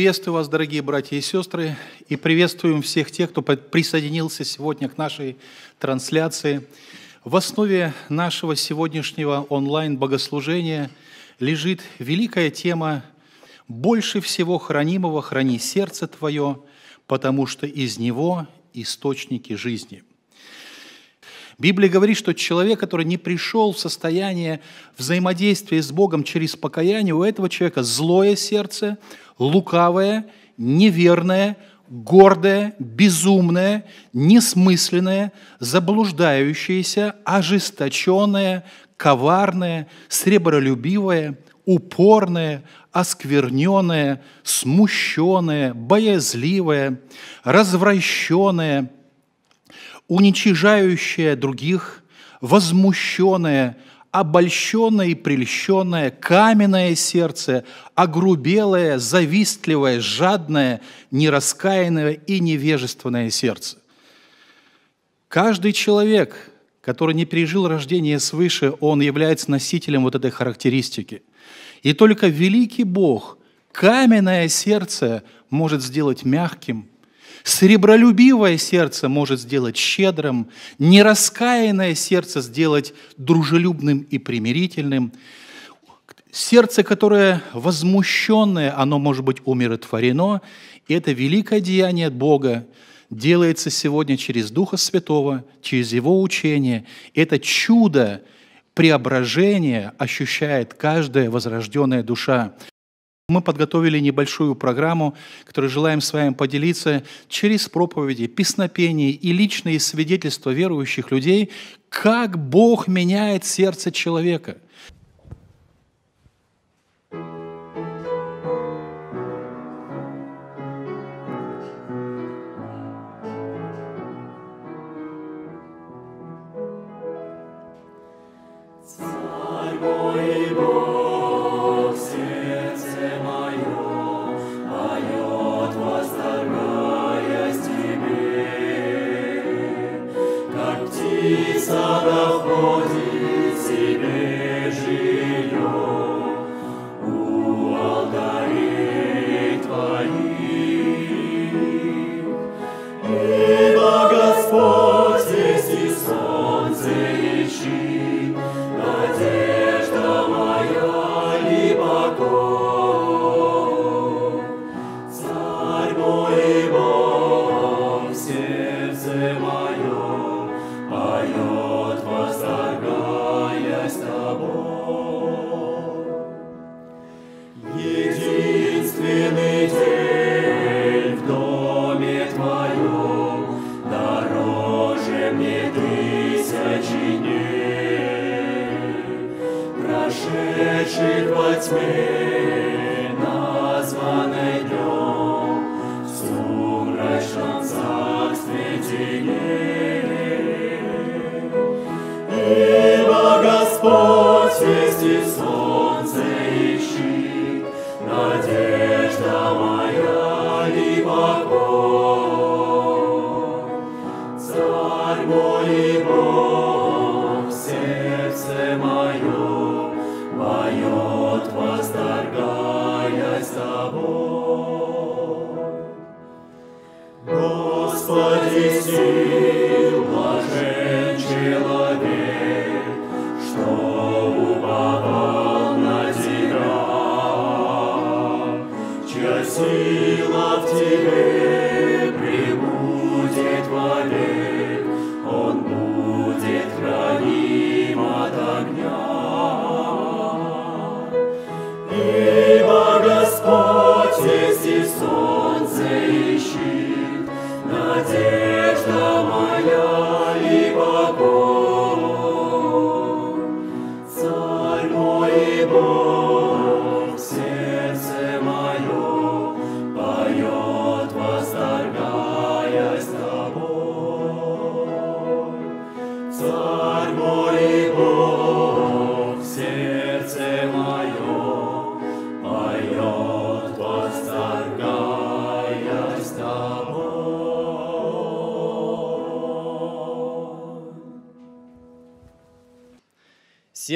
Приветствую вас, дорогие братья и сестры, и приветствуем всех тех, кто присоединился сегодня к нашей трансляции. В основе нашего сегодняшнего онлайн-богослужения лежит великая тема «Больше всего хранимого храни сердце твое, потому что из него источники жизни». Библия говорит, что человек, который не пришел в состояние взаимодействия с Богом через покаяние, у этого человека злое сердце, лукавое, неверное, гордое, безумное, несмысленное, заблуждающееся, ожесточенное, коварное, сребролюбивое, упорное, оскверненное, смущенное, боязливое, развращенное – уничижающая других, возмущенное, обольщенное и прельщенное, каменное сердце, огрубелое, завистливое, жадное, нераскаянное и невежественное сердце. Каждый человек, который не пережил рождение свыше, он является носителем вот этой характеристики. И только великий Бог каменное сердце может сделать мягким Сребролюбивое сердце может сделать щедрым, нераскаянное сердце сделать дружелюбным и примирительным. Сердце, которое возмущенное, оно может быть умиротворено, и это великое деяние Бога, делается сегодня через Духа Святого, через Его учение. Это чудо преображения ощущает каждая возрожденная душа. Мы подготовили небольшую программу, которую желаем с вами поделиться через проповеди, песнопения и личные свидетельства верующих людей, как Бог меняет сердце человека – Boy, boy.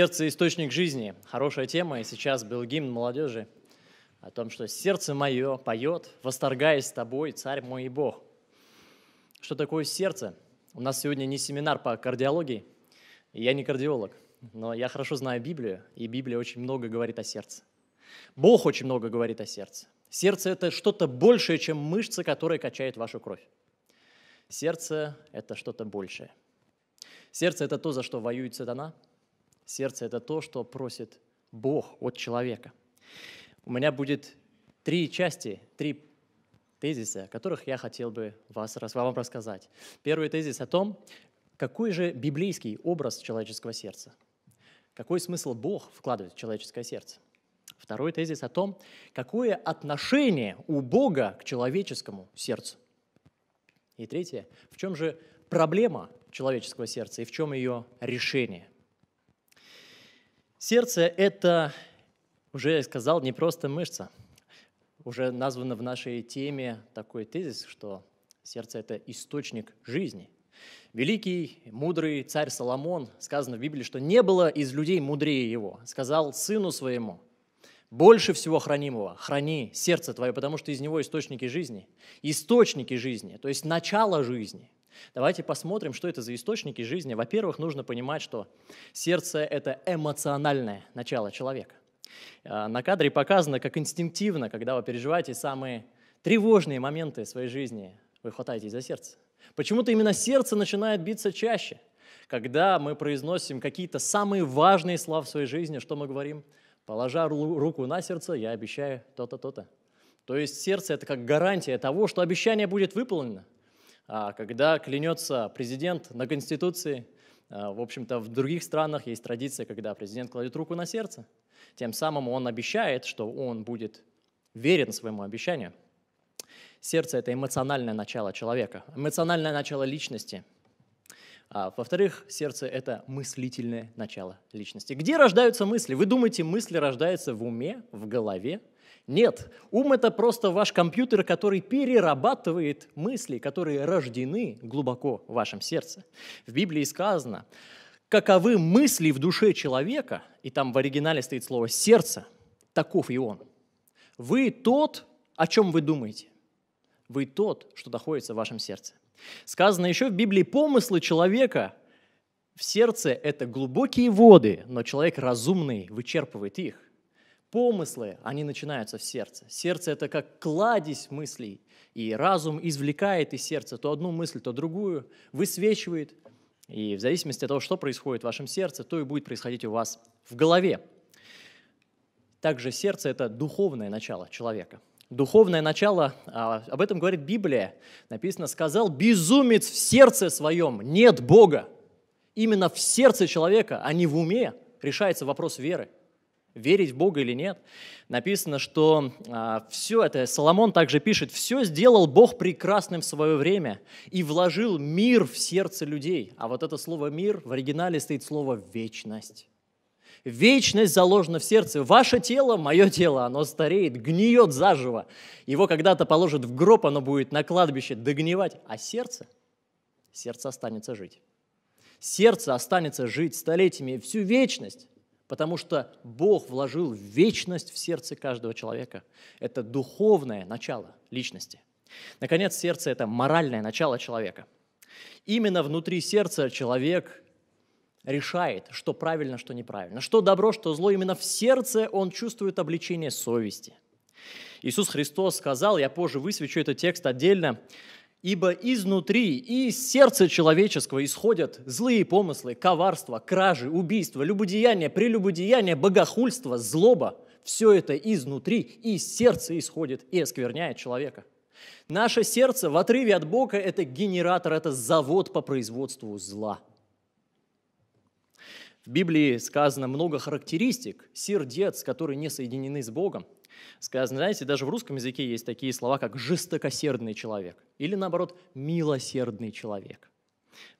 Сердце – источник жизни. Хорошая тема, и сейчас был гимн молодежи о том, что сердце мое поет, восторгаясь тобой, царь мой и Бог. Что такое сердце? У нас сегодня не семинар по кардиологии, и я не кардиолог, но я хорошо знаю Библию, и Библия очень много говорит о сердце. Бог очень много говорит о сердце. Сердце – это что-то большее, чем мышцы, которые качают вашу кровь. Сердце – это что-то большее. Сердце – это то, за что воюет сатана – Сердце – это то, что просит Бог от человека. У меня будет три части, три тезиса, о которых я хотел бы вас, вам рассказать. Первый тезис о том, какой же библейский образ человеческого сердца. Какой смысл Бог вкладывает в человеческое сердце. Второй тезис о том, какое отношение у Бога к человеческому сердцу. И третье, в чем же проблема человеческого сердца и в чем ее решение. Сердце – это, уже я сказал, не просто мышца. Уже названо в нашей теме такой тезис, что сердце – это источник жизни. Великий, мудрый царь Соломон, сказано в Библии, что не было из людей мудрее его, сказал сыну своему, больше всего хранимого, храни сердце твое, потому что из него источники жизни. Источники жизни, то есть начало жизни – Давайте посмотрим, что это за источники жизни. Во-первых, нужно понимать, что сердце — это эмоциональное начало человека. Э, на кадре показано, как инстинктивно, когда вы переживаете самые тревожные моменты своей жизни, вы хватаетесь за сердце. Почему-то именно сердце начинает биться чаще. Когда мы произносим какие-то самые важные слова в своей жизни, что мы говорим? Положа руку на сердце, я обещаю то-то, то-то. То есть сердце – это как гарантия того, что обещание будет выполнено. А, когда клянется президент на Конституции, а, в общем-то, в других странах есть традиция, когда президент кладет руку на сердце. Тем самым он обещает, что он будет верен своему обещанию. Сердце — это эмоциональное начало человека, эмоциональное начало личности. А, во-вторых, сердце — это мыслительное начало личности. Где рождаются мысли? Вы думаете, мысли рождаются в уме, в голове? Нет, ум – это просто ваш компьютер, который перерабатывает мысли, которые рождены глубоко в вашем сердце. В Библии сказано, каковы мысли в душе человека, и там в оригинале стоит слово «сердце», таков и он. Вы тот, о чем вы думаете. Вы тот, что находится в вашем сердце. Сказано еще в Библии, помыслы человека в сердце – это глубокие воды, но человек разумный вычерпывает их – помыслы, они начинаются в сердце. Сердце – это как кладезь мыслей, и разум извлекает из сердца то одну мысль, то другую, высвечивает, и в зависимости от того, что происходит в вашем сердце, то и будет происходить у вас в голове. Также сердце – это духовное начало человека. Духовное начало, а, об этом говорит Библия, написано, «Сказал безумец в сердце своем, нет Бога». Именно в сердце человека, а не в уме, решается вопрос веры – верить в Бога или нет, написано, что э, а, все это, Соломон также пишет, все сделал Бог прекрасным в свое время и вложил мир в сердце людей. А вот это слово «мир» в оригинале стоит слово «вечность». Вечность заложена в сердце. Ваше тело, мое тело, оно стареет, гниет заживо. Его когда-то положат в гроб, оно будет на кладбище догнивать. А сердце? Сердце останется жить. Сердце останется жить столетиями, всю вечность. Потому что Бог вложил вечность в сердце каждого человека. Это духовное начало личности. Наконец, сердце – это моральное начало человека. Именно внутри сердца человек решает, что правильно, что неправильно, что добро, что зло. Именно в сердце он чувствует обличение совести. Иисус Христос сказал, я позже высвечу этот текст отдельно, Ибо изнутри, и из сердца человеческого исходят злые помыслы, коварство, кражи, убийства, любодеяние, прелюбодеяние, богохульство, злоба. Все это изнутри, и из сердца исходит и оскверняет человека. Наше сердце в отрыве от Бога – это генератор, это завод по производству зла. В Библии сказано много характеристик сердец, которые не соединены с Богом – Сказано, знаете, даже в русском языке есть такие слова, как «жестокосердный человек» или, наоборот, «милосердный человек».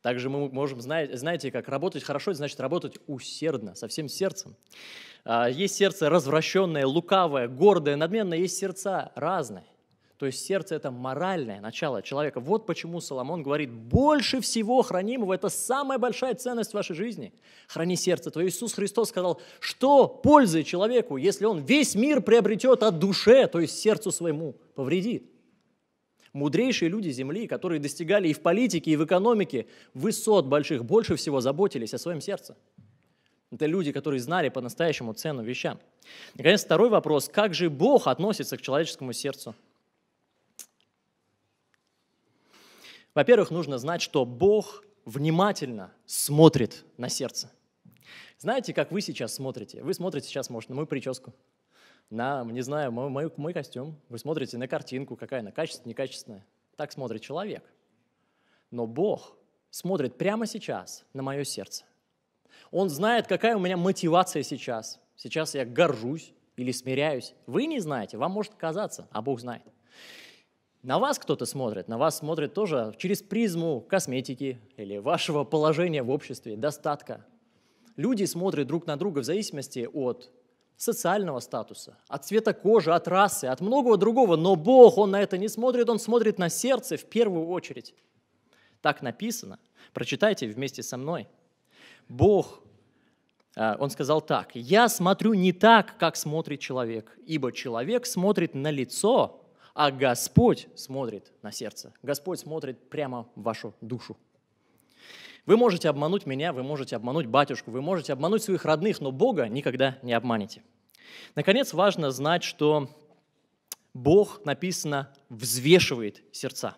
Также мы можем, знаете, как работать хорошо, значит работать усердно, со всем сердцем. А, есть сердце развращенное, лукавое, гордое, надменное, есть сердца разные. То есть сердце – это моральное начало человека. Вот почему Соломон говорит, больше всего хранимого – это самая большая ценность вашей жизни. Храни сердце твое. Иисус Христос сказал, что пользы человеку, если он весь мир приобретет от душе, то есть сердцу своему, повредит. Мудрейшие люди Земли, которые достигали и в политике, и в экономике высот больших, больше всего заботились о своем сердце. Это люди, которые знали по-настоящему цену вещам. Наконец, второй вопрос. Как же Бог относится к человеческому сердцу? Во-первых, нужно знать, что Бог внимательно смотрит на сердце. Знаете, как вы сейчас смотрите? Вы смотрите сейчас, может, на мою прическу, на, не знаю, мой, мой, мой костюм. Вы смотрите на картинку, какая она, качественная, некачественная. Так смотрит человек. Но Бог смотрит прямо сейчас на мое сердце. Он знает, какая у меня мотивация сейчас. Сейчас я горжусь или смиряюсь. Вы не знаете, вам может казаться, а Бог знает. На вас кто-то смотрит, на вас смотрит тоже через призму косметики или вашего положения в обществе, достатка. Люди смотрят друг на друга в зависимости от социального статуса, от цвета кожи, от расы, от многого другого, но Бог, Он на это не смотрит, Он смотрит на сердце в первую очередь. Так написано. Прочитайте вместе со мной. Бог, а, Он сказал так, «Я смотрю не так, как смотрит человек, ибо человек смотрит на лицо, а Господь смотрит на сердце. Господь смотрит прямо в вашу душу. Вы можете обмануть меня, вы можете обмануть батюшку, вы можете обмануть своих родных, но Бога никогда не обманете. Наконец, важно знать, что Бог, написано, взвешивает сердца.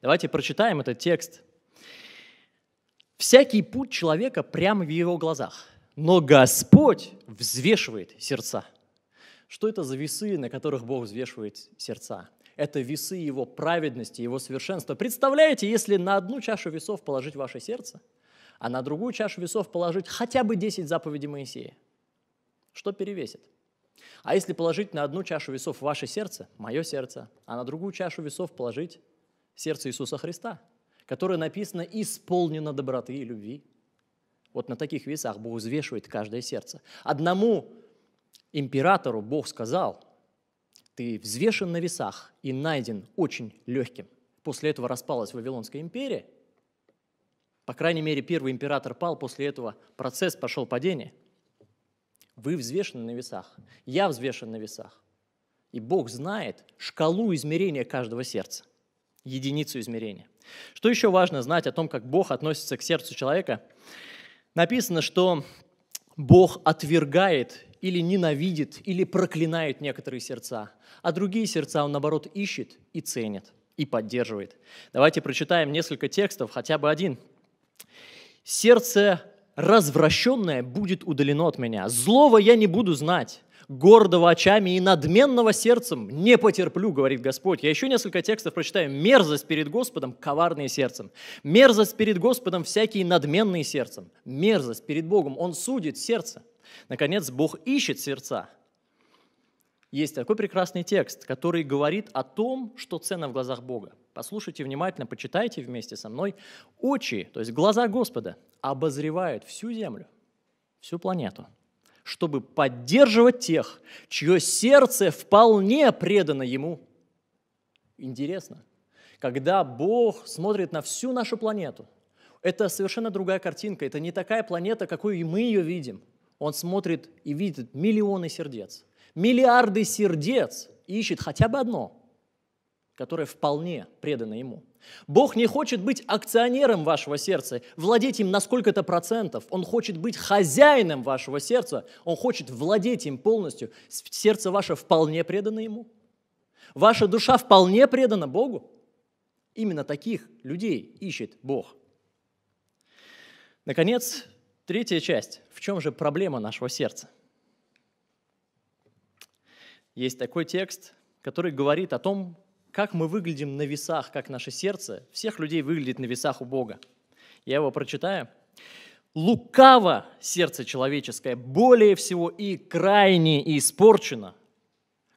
Давайте прочитаем этот текст. «Всякий путь человека прямо в его глазах, но Господь взвешивает сердца». Что это за весы, на которых Бог взвешивает сердца? Это весы Его праведности, Его совершенства. Представляете, если на одну чашу весов положить ваше сердце, а на другую чашу весов положить хотя бы 10 заповедей Моисея, что перевесит? А если положить на одну чашу весов ваше сердце, мое сердце, а на другую чашу весов положить сердце Иисуса Христа, которое написано «исполнено доброты и любви». Вот на таких весах Бог взвешивает каждое сердце. Одному Императору Бог сказал, ты взвешен на весах и найден очень легким. После этого распалась Вавилонская империя. По крайней мере, первый император пал, после этого процесс пошел падение. Вы взвешены на весах, я взвешен на весах. И Бог знает шкалу измерения каждого сердца, единицу измерения. Что еще важно знать о том, как Бог относится к сердцу человека? Написано, что Бог отвергает или ненавидит, или проклинает некоторые сердца, а другие сердца он, наоборот, ищет и ценит, и поддерживает. Давайте прочитаем несколько текстов, хотя бы один. «Сердце развращенное будет удалено от меня, злого я не буду знать, гордого очами и надменного сердцем не потерплю, говорит Господь. Я еще несколько текстов прочитаю. Мерзость перед Господом, коварные сердцем. Мерзость перед Господом, всякие надменные сердцем. Мерзость перед Богом, Он судит сердце. Наконец, Бог ищет сердца. Есть такой прекрасный текст, который говорит о том, что ценно в глазах Бога. Послушайте внимательно, почитайте вместе со мной. Очи, то есть глаза Господа, обозревают всю землю, всю планету, чтобы поддерживать тех, чье сердце вполне предано Ему. Интересно, когда Бог смотрит на всю нашу планету, это совершенно другая картинка, это не такая планета, какую мы ее видим – он смотрит и видит миллионы сердец, миллиарды сердец ищет хотя бы одно, которое вполне предано ему. Бог не хочет быть акционером вашего сердца, владеть им на сколько-то процентов. Он хочет быть хозяином вашего сердца. Он хочет владеть им полностью. Сердце ваше вполне предано ему. Ваша душа вполне предана Богу. Именно таких людей ищет Бог. Наконец, Третья часть. В чем же проблема нашего сердца? Есть такой текст, который говорит о том, как мы выглядим на весах, как наше сердце всех людей выглядит на весах у Бога. Я его прочитаю. «Лукаво сердце человеческое более всего и крайне испорчено.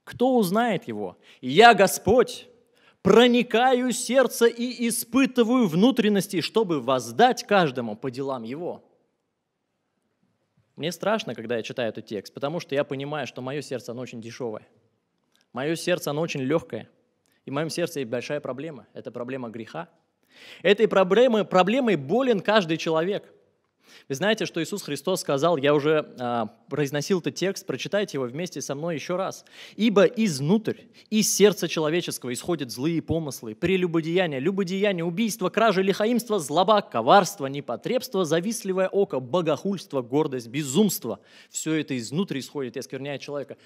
Кто узнает его? Я Господь, проникаю сердце и испытываю внутренности, чтобы воздать каждому по делам его». Мне страшно, когда я читаю этот текст, потому что я понимаю, что мое сердце, оно очень дешевое. Мое сердце, оно очень легкое. И в моем сердце есть большая проблема. Это проблема греха. Этой проблемой, проблемой болен каждый человек – вы знаете, что Иисус Христос сказал, я уже а, произносил этот текст, прочитайте его вместе со мной еще раз. «Ибо изнутрь, из сердца человеческого исходят злые помыслы, прелюбодеяния, любодеяния, убийство, кражи, лихаимство, злоба, коварство, непотребство, завистливое око, богохульство, гордость, безумство. Все это изнутри исходит и оскверняет человека».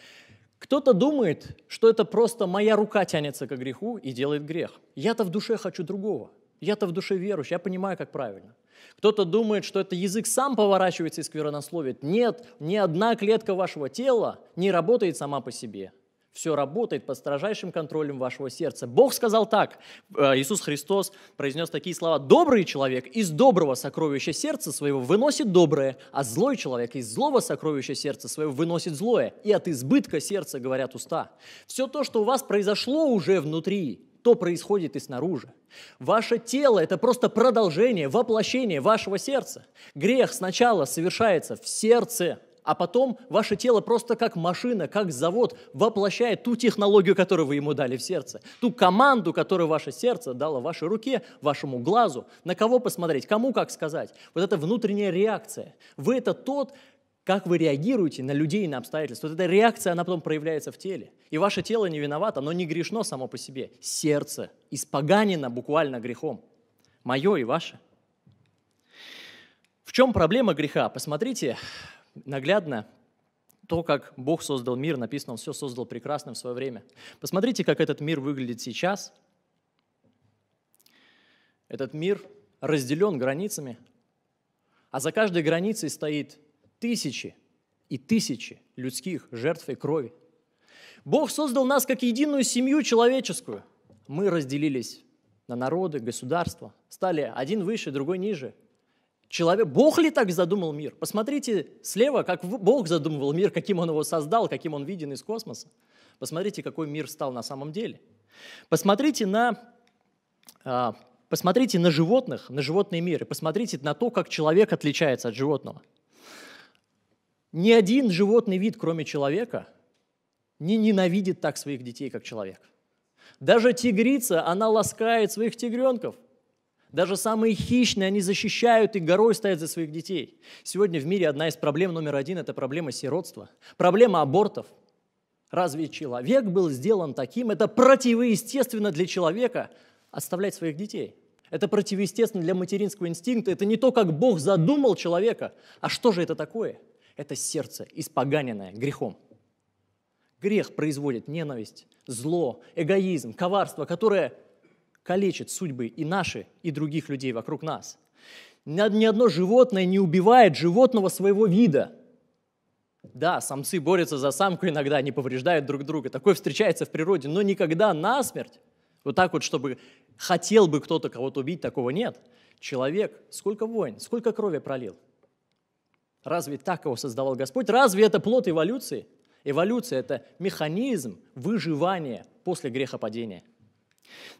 Кто-то думает, что это просто моя рука тянется к греху и делает грех. Я-то в душе хочу другого. Я-то в душе верующий, я понимаю, как правильно. Кто-то думает, что это язык сам поворачивается и сквернословит. Нет, ни одна клетка вашего тела не работает сама по себе. Все работает под строжайшим контролем вашего сердца. Бог сказал так, э, Иисус Христос произнес такие слова, «Добрый человек из доброго сокровища сердца своего выносит доброе, а злой человек из злого сокровища сердца своего выносит злое, и от избытка сердца говорят уста». Все то, что у вас произошло уже внутри, то происходит и снаружи. Ваше тело – это просто продолжение, воплощение вашего сердца. Грех сначала совершается в сердце, а потом ваше тело просто как машина, как завод воплощает ту технологию, которую вы ему дали в сердце, ту команду, которую ваше сердце дало вашей руке, вашему глазу, на кого посмотреть, кому как сказать. Вот это внутренняя реакция. Вы это тот, как вы реагируете на людей, и на обстоятельства. Вот эта реакция, она потом проявляется в теле. И ваше тело не виновато, оно не грешно само по себе. Сердце испоганено буквально грехом. Мое и ваше. В чем проблема греха? Посмотрите наглядно то, как Бог создал мир, написано, Он все создал прекрасно в свое время. Посмотрите, как этот мир выглядит сейчас. Этот мир разделен границами, а за каждой границей стоит тысячи и тысячи людских жертв и крови. Бог создал нас как единую семью человеческую. Мы разделились на народы, государства, стали один выше, другой ниже. Человек, Бог ли так задумал мир? Посмотрите слева, как Бог задумывал мир, каким Он его создал, каким Он виден из космоса. Посмотрите, какой мир стал на самом деле. Посмотрите на, а, посмотрите на животных, на животный мир, и посмотрите на то, как человек отличается от животного – ни один животный вид, кроме человека, не ненавидит так своих детей, как человек. Даже тигрица, она ласкает своих тигренков. Даже самые хищные, они защищают и горой стоят за своих детей. Сегодня в мире одна из проблем номер один – это проблема сиротства, проблема абортов. Разве человек был сделан таким? Это противоестественно для человека оставлять своих детей. Это противоестественно для материнского инстинкта. Это не то, как Бог задумал человека. А что же это такое – это сердце, испоганенное грехом. Грех производит ненависть, зло, эгоизм, коварство, которое калечит судьбы и наши, и других людей вокруг нас. Ни одно животное не убивает животного своего вида. Да, самцы борются за самку иногда, они повреждают друг друга. Такое встречается в природе, но никогда насмерть. Вот так вот, чтобы хотел бы кто-то кого-то убить, такого нет. Человек, сколько войн, сколько крови пролил – Разве так его создавал Господь? Разве это плод эволюции? Эволюция – это механизм выживания после грехопадения.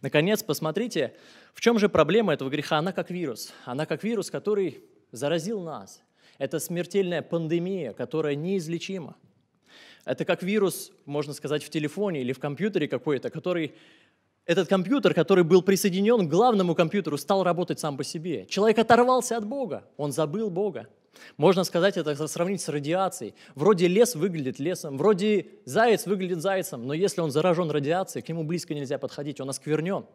Наконец, посмотрите, в чем же проблема этого греха? Она как вирус. Она как вирус, который заразил нас. Это смертельная пандемия, которая неизлечима. Это как вирус, можно сказать, в телефоне или в компьютере какой-то, который этот компьютер, который был присоединен к главному компьютеру, стал работать сам по себе. Человек оторвался от Бога, он забыл Бога. Можно сказать это, сравнить с радиацией. Вроде лес выглядит лесом, вроде заяц выглядит зайцем, но если он заражен радиацией, к нему близко нельзя подходить, он осквернен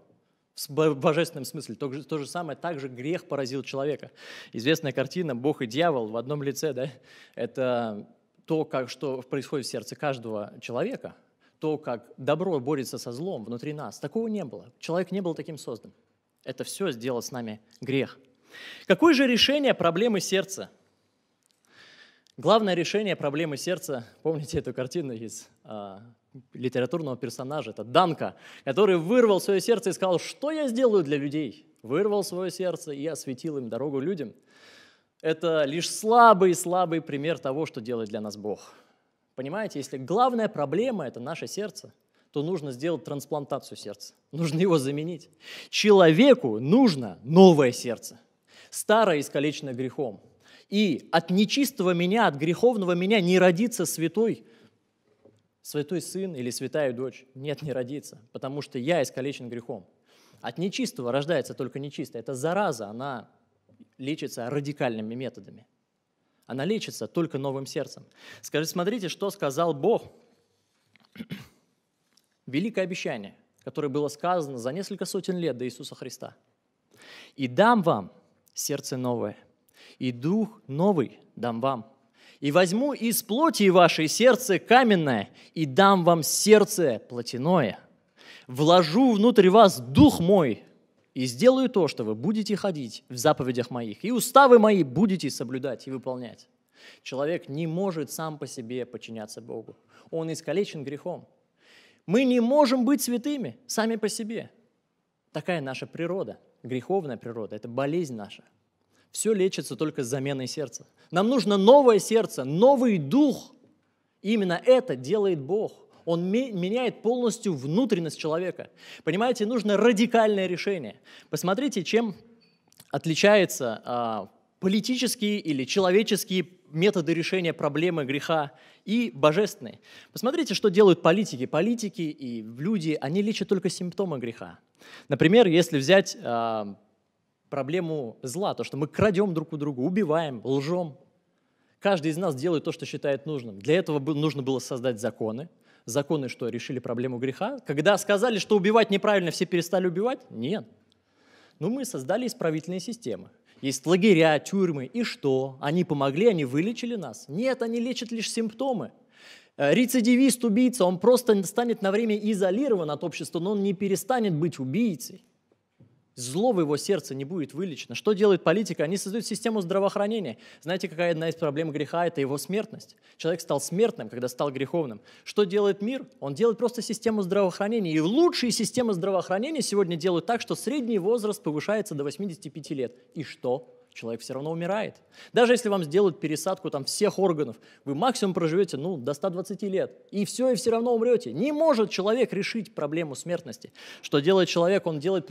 в божественном смысле. То, то же самое, также грех поразил человека. Известная картина «Бог и дьявол» в одном лице, да? Это то, как, что происходит в сердце каждого человека, то, как добро борется со злом внутри нас. Такого не было. Человек не был таким создан. Это все сделал с нами грех. Какое же решение проблемы сердца – Главное решение проблемы сердца, помните эту картину из а, литературного персонажа, это Данка, который вырвал свое сердце и сказал, что я сделаю для людей? Вырвал свое сердце и осветил им дорогу людям. Это лишь слабый-слабый пример того, что делает для нас Бог. Понимаете, если главная проблема – это наше сердце, то нужно сделать трансплантацию сердца. Нужно его заменить. Человеку нужно новое сердце. Старое искалечено грехом – и от нечистого меня, от греховного меня не родится святой, святой сын или святая дочь. Нет, не родится, потому что я искалечен грехом. От нечистого рождается только нечистое. Это зараза, она лечится радикальными методами. Она лечится только новым сердцем. Скажите, смотрите, что сказал Бог. Великое обещание, которое было сказано за несколько сотен лет до Иисуса Христа. «И дам вам сердце новое – и дух новый дам вам. И возьму из плоти вашей сердце каменное, и дам вам сердце плотяное. Вложу внутрь вас дух мой, и сделаю то, что вы будете ходить в заповедях моих, и уставы мои будете соблюдать и выполнять. Человек не может сам по себе подчиняться Богу. Он искалечен грехом. Мы не можем быть святыми сами по себе. Такая наша природа, греховная природа, это болезнь наша – все лечится только с заменой сердца. Нам нужно новое сердце, новый дух. именно это делает Бог. Он меняет полностью внутренность человека. Понимаете, нужно радикальное решение. Посмотрите, чем отличаются а, политические или человеческие методы решения проблемы греха и божественные. Посмотрите, что делают политики. Политики и люди, они лечат только симптомы греха. Например, если взять а, проблему зла, то, что мы крадем друг у друга, убиваем, лжем. Каждый из нас делает то, что считает нужным. Для этого нужно было создать законы. Законы что, решили проблему греха? Когда сказали, что убивать неправильно, все перестали убивать? Нет. Но ну, мы создали исправительные системы. Есть лагеря, тюрьмы. И что? Они помогли, они вылечили нас? Нет, они лечат лишь симптомы. Э, рецидивист, убийца, он просто станет на время изолирован от общества, но он не перестанет быть убийцей. Зло в его сердце не будет вылечено. Что делает политика? Они создают систему здравоохранения. Знаете, какая одна из проблем греха – это его смертность. Человек стал смертным, когда стал греховным. Что делает мир? Он делает просто систему здравоохранения. И лучшие системы здравоохранения сегодня делают так, что средний возраст повышается до 85 лет. И что? человек все равно умирает. Даже если вам сделают пересадку там всех органов, вы максимум проживете ну, до 120 лет. И все, и все равно умрете. Не может человек решить проблему смертности. Что делает человек? Он делает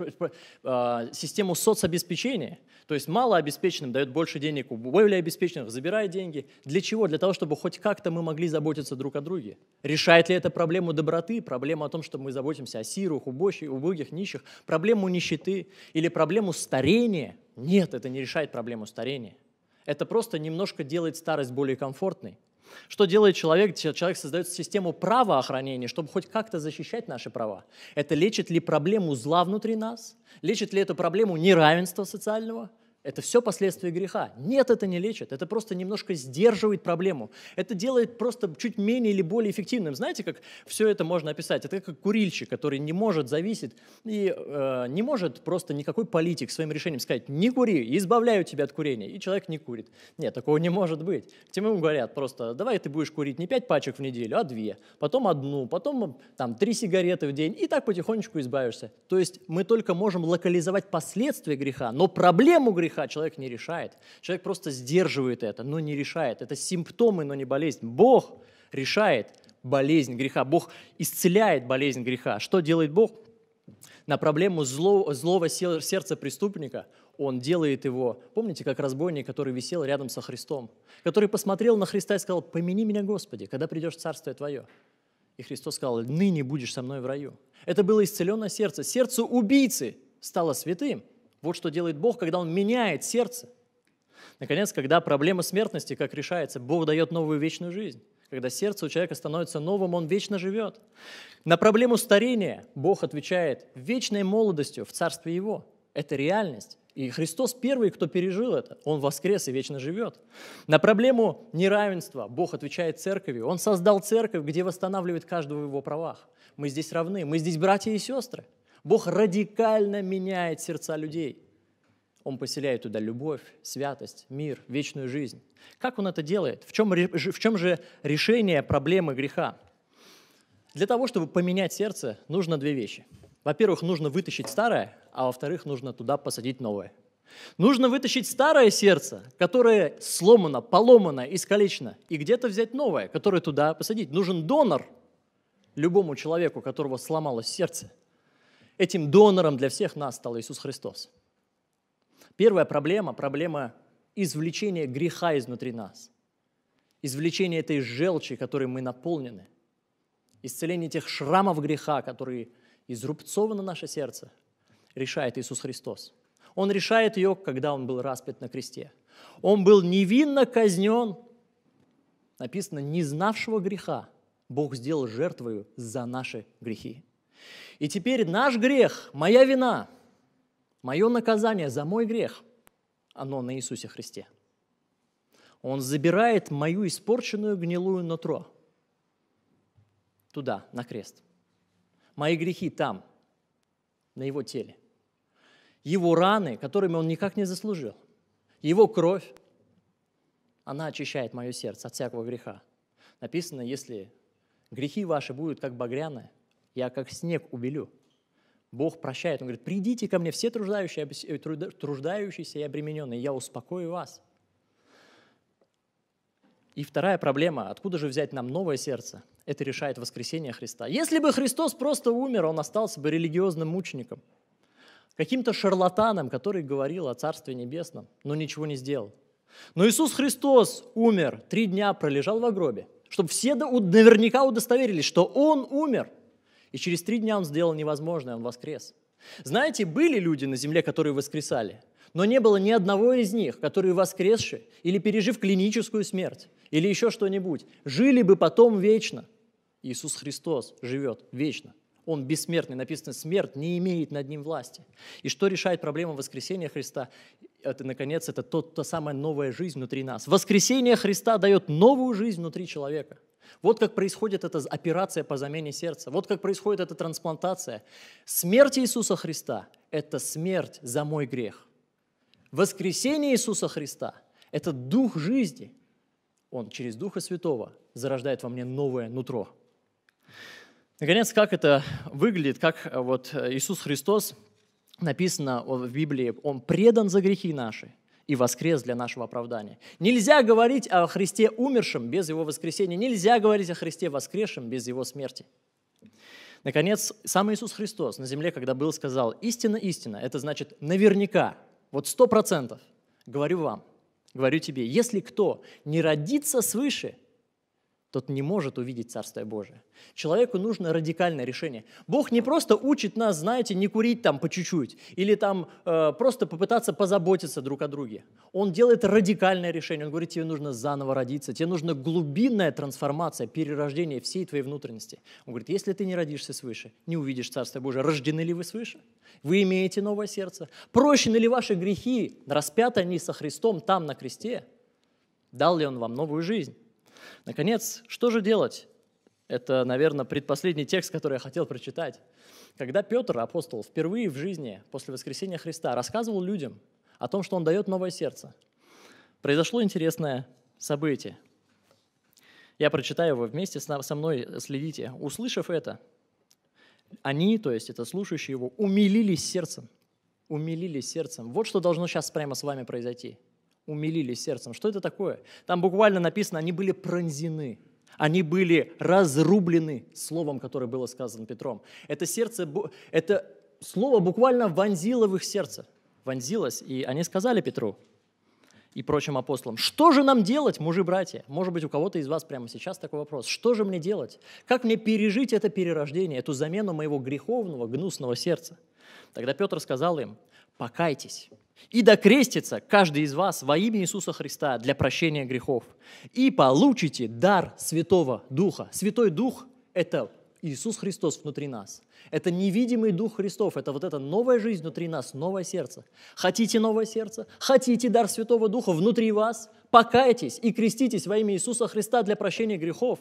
э, систему соцобеспечения. То есть малообеспеченным обеспеченным дает больше денег, у более обеспеченных забирает деньги. Для чего? Для того, чтобы хоть как-то мы могли заботиться друг о друге. Решает ли это проблему доброты, проблему о том, что мы заботимся о сирых, убогих, нищих, проблему нищеты или проблему старения – нет, это не решает проблему старения. Это просто немножко делает старость более комфортной. Что делает человек? Человек создает систему правоохранения, чтобы хоть как-то защищать наши права. Это лечит ли проблему зла внутри нас? Лечит ли эту проблему неравенства социального? Это все последствия греха. Нет, это не лечит. Это просто немножко сдерживает проблему. Это делает просто чуть менее или более эффективным. Знаете, как все это можно описать? Это как курильщик, который не может зависеть и э, не может просто никакой политик своим решением сказать «не кури, избавляю тебя от курения». И человек не курит. Нет, такого не может быть. К тем ему говорят просто «давай ты будешь курить не пять пачек в неделю, а две, потом одну, потом там три сигареты в день, и так потихонечку избавишься». То есть мы только можем локализовать последствия греха, но проблему греха греха человек не решает. Человек просто сдерживает это, но не решает. Это симптомы, но не болезнь. Бог решает болезнь греха. Бог исцеляет болезнь греха. Что делает Бог? На проблему зло, злого сердца преступника он делает его, помните, как разбойник, который висел рядом со Христом, который посмотрел на Христа и сказал, «Помяни меня, Господи, когда придешь в Царствие Твое». И Христос сказал, «Ныне будешь со мной в раю». Это было исцеленное сердце. Сердце убийцы стало святым – вот что делает Бог, когда Он меняет сердце. Наконец, когда проблема смертности, как решается, Бог дает новую вечную жизнь. Когда сердце у человека становится новым, он вечно живет. На проблему старения Бог отвечает вечной молодостью в Царстве Его. Это реальность. И Христос первый, кто пережил это. Он воскрес и вечно живет. На проблему неравенства Бог отвечает церковью. Он создал церковь, где восстанавливает каждого в его правах. Мы здесь равны, мы здесь братья и сестры. Бог радикально меняет сердца людей. Он поселяет туда любовь, святость, мир, вечную жизнь. Как он это делает? В чем, в чем же решение проблемы греха? Для того, чтобы поменять сердце, нужно две вещи. Во-первых, нужно вытащить старое, а во-вторых, нужно туда посадить новое. Нужно вытащить старое сердце, которое сломано, поломано, искалечено, и где-то взять новое, которое туда посадить. Нужен донор любому человеку, которого сломалось сердце – Этим донором для всех нас стал Иисус Христос. Первая проблема – проблема извлечения греха изнутри нас, извлечения этой желчи, которой мы наполнены, исцеление тех шрамов греха, которые изрубцованы наше сердце, решает Иисус Христос. Он решает ее, когда Он был распят на кресте. Он был невинно казнен, написано, не знавшего греха. Бог сделал жертвою за наши грехи. И теперь наш грех, моя вина, мое наказание за мой грех, оно на Иисусе Христе. Он забирает мою испорченную гнилую нутро туда, на крест. Мои грехи там, на его теле. Его раны, которыми он никак не заслужил. Его кровь, она очищает мое сердце от всякого греха. Написано, если грехи ваши будут как багряные, я как снег убелю. Бог прощает. Он говорит, придите ко мне, все труждающиеся, э, труждающиеся и обремененные, я успокою вас. И вторая проблема, откуда же взять нам новое сердце? Это решает воскресение Христа. Если бы Христос просто умер, он остался бы религиозным мучеником, каким-то шарлатаном, который говорил о Царстве Небесном, но ничего не сделал. Но Иисус Христос умер, три дня пролежал в гробе, чтобы все наверняка удостоверились, что Он умер – и через три дня он сделал невозможное, он воскрес. Знаете, были люди на земле, которые воскресали, но не было ни одного из них, который воскресши или пережив клиническую смерть, или еще что-нибудь, жили бы потом вечно. Иисус Христос живет вечно. Он бессмертный, написано, смерть не имеет над ним власти. И что решает проблема воскресения Христа? Это, наконец, это тот, та самая новая жизнь внутри нас. Воскресение Христа дает новую жизнь внутри человека – вот как происходит эта операция по замене сердца. Вот как происходит эта трансплантация. Смерть Иисуса Христа – это смерть за мой грех. Воскресение Иисуса Христа – это дух жизни. Он через Духа Святого зарождает во мне новое нутро. Наконец, как это выглядит, как э, вот э, Иисус Христос, написано в Библии, Он предан за грехи наши, и воскрес для нашего оправдания. Нельзя говорить о Христе умершем без Его воскресения. Нельзя говорить о Христе воскресшем без Его смерти. Наконец, сам Иисус Христос на земле, когда был, сказал, «Истина, истина, это значит наверняка, вот сто процентов, говорю вам, говорю тебе, если кто не родится свыше – тот не может увидеть Царствие Божие. Человеку нужно радикальное решение. Бог не просто учит нас, знаете, не курить там по чуть-чуть или там э, просто попытаться позаботиться друг о друге. Он делает радикальное решение. Он говорит, тебе нужно заново родиться, тебе нужна глубинная трансформация, перерождение всей твоей внутренности. Он говорит, если ты не родишься свыше, не увидишь Царствие Божие, рождены ли вы свыше? Вы имеете новое сердце? Прощены ли ваши грехи? Распяты они со Христом там на кресте? Дал ли Он вам новую жизнь? Наконец, что же делать? Это, наверное, предпоследний текст, который я хотел прочитать. Когда Петр, апостол, впервые в жизни после воскресения Христа рассказывал людям о том, что он дает новое сердце, произошло интересное событие. Я прочитаю его вместе со мной, следите. Услышав это, они, то есть это слушающие его, умилились сердцем. Умилились сердцем. Вот что должно сейчас прямо с вами произойти – умилили сердцем. Что это такое? Там буквально написано, они были пронзены, они были разрублены словом, которое было сказано Петром. Это сердце, это слово буквально вонзило в их сердце, вонзилось, и они сказали Петру и прочим апостолам, что же нам делать, мужи-братья? Может быть, у кого-то из вас прямо сейчас такой вопрос. Что же мне делать? Как мне пережить это перерождение, эту замену моего греховного, гнусного сердца? Тогда Петр сказал им, покайтесь. И докрестится каждый из вас во имя Иисуса Христа для прощения грехов. И получите дар Святого Духа. Святой Дух – это Иисус Христос внутри нас. Это невидимый Дух Христов, это вот эта новая жизнь внутри нас, новое сердце. Хотите новое сердце? Хотите дар Святого Духа внутри вас? Покайтесь и креститесь во имя Иисуса Христа для прощения грехов.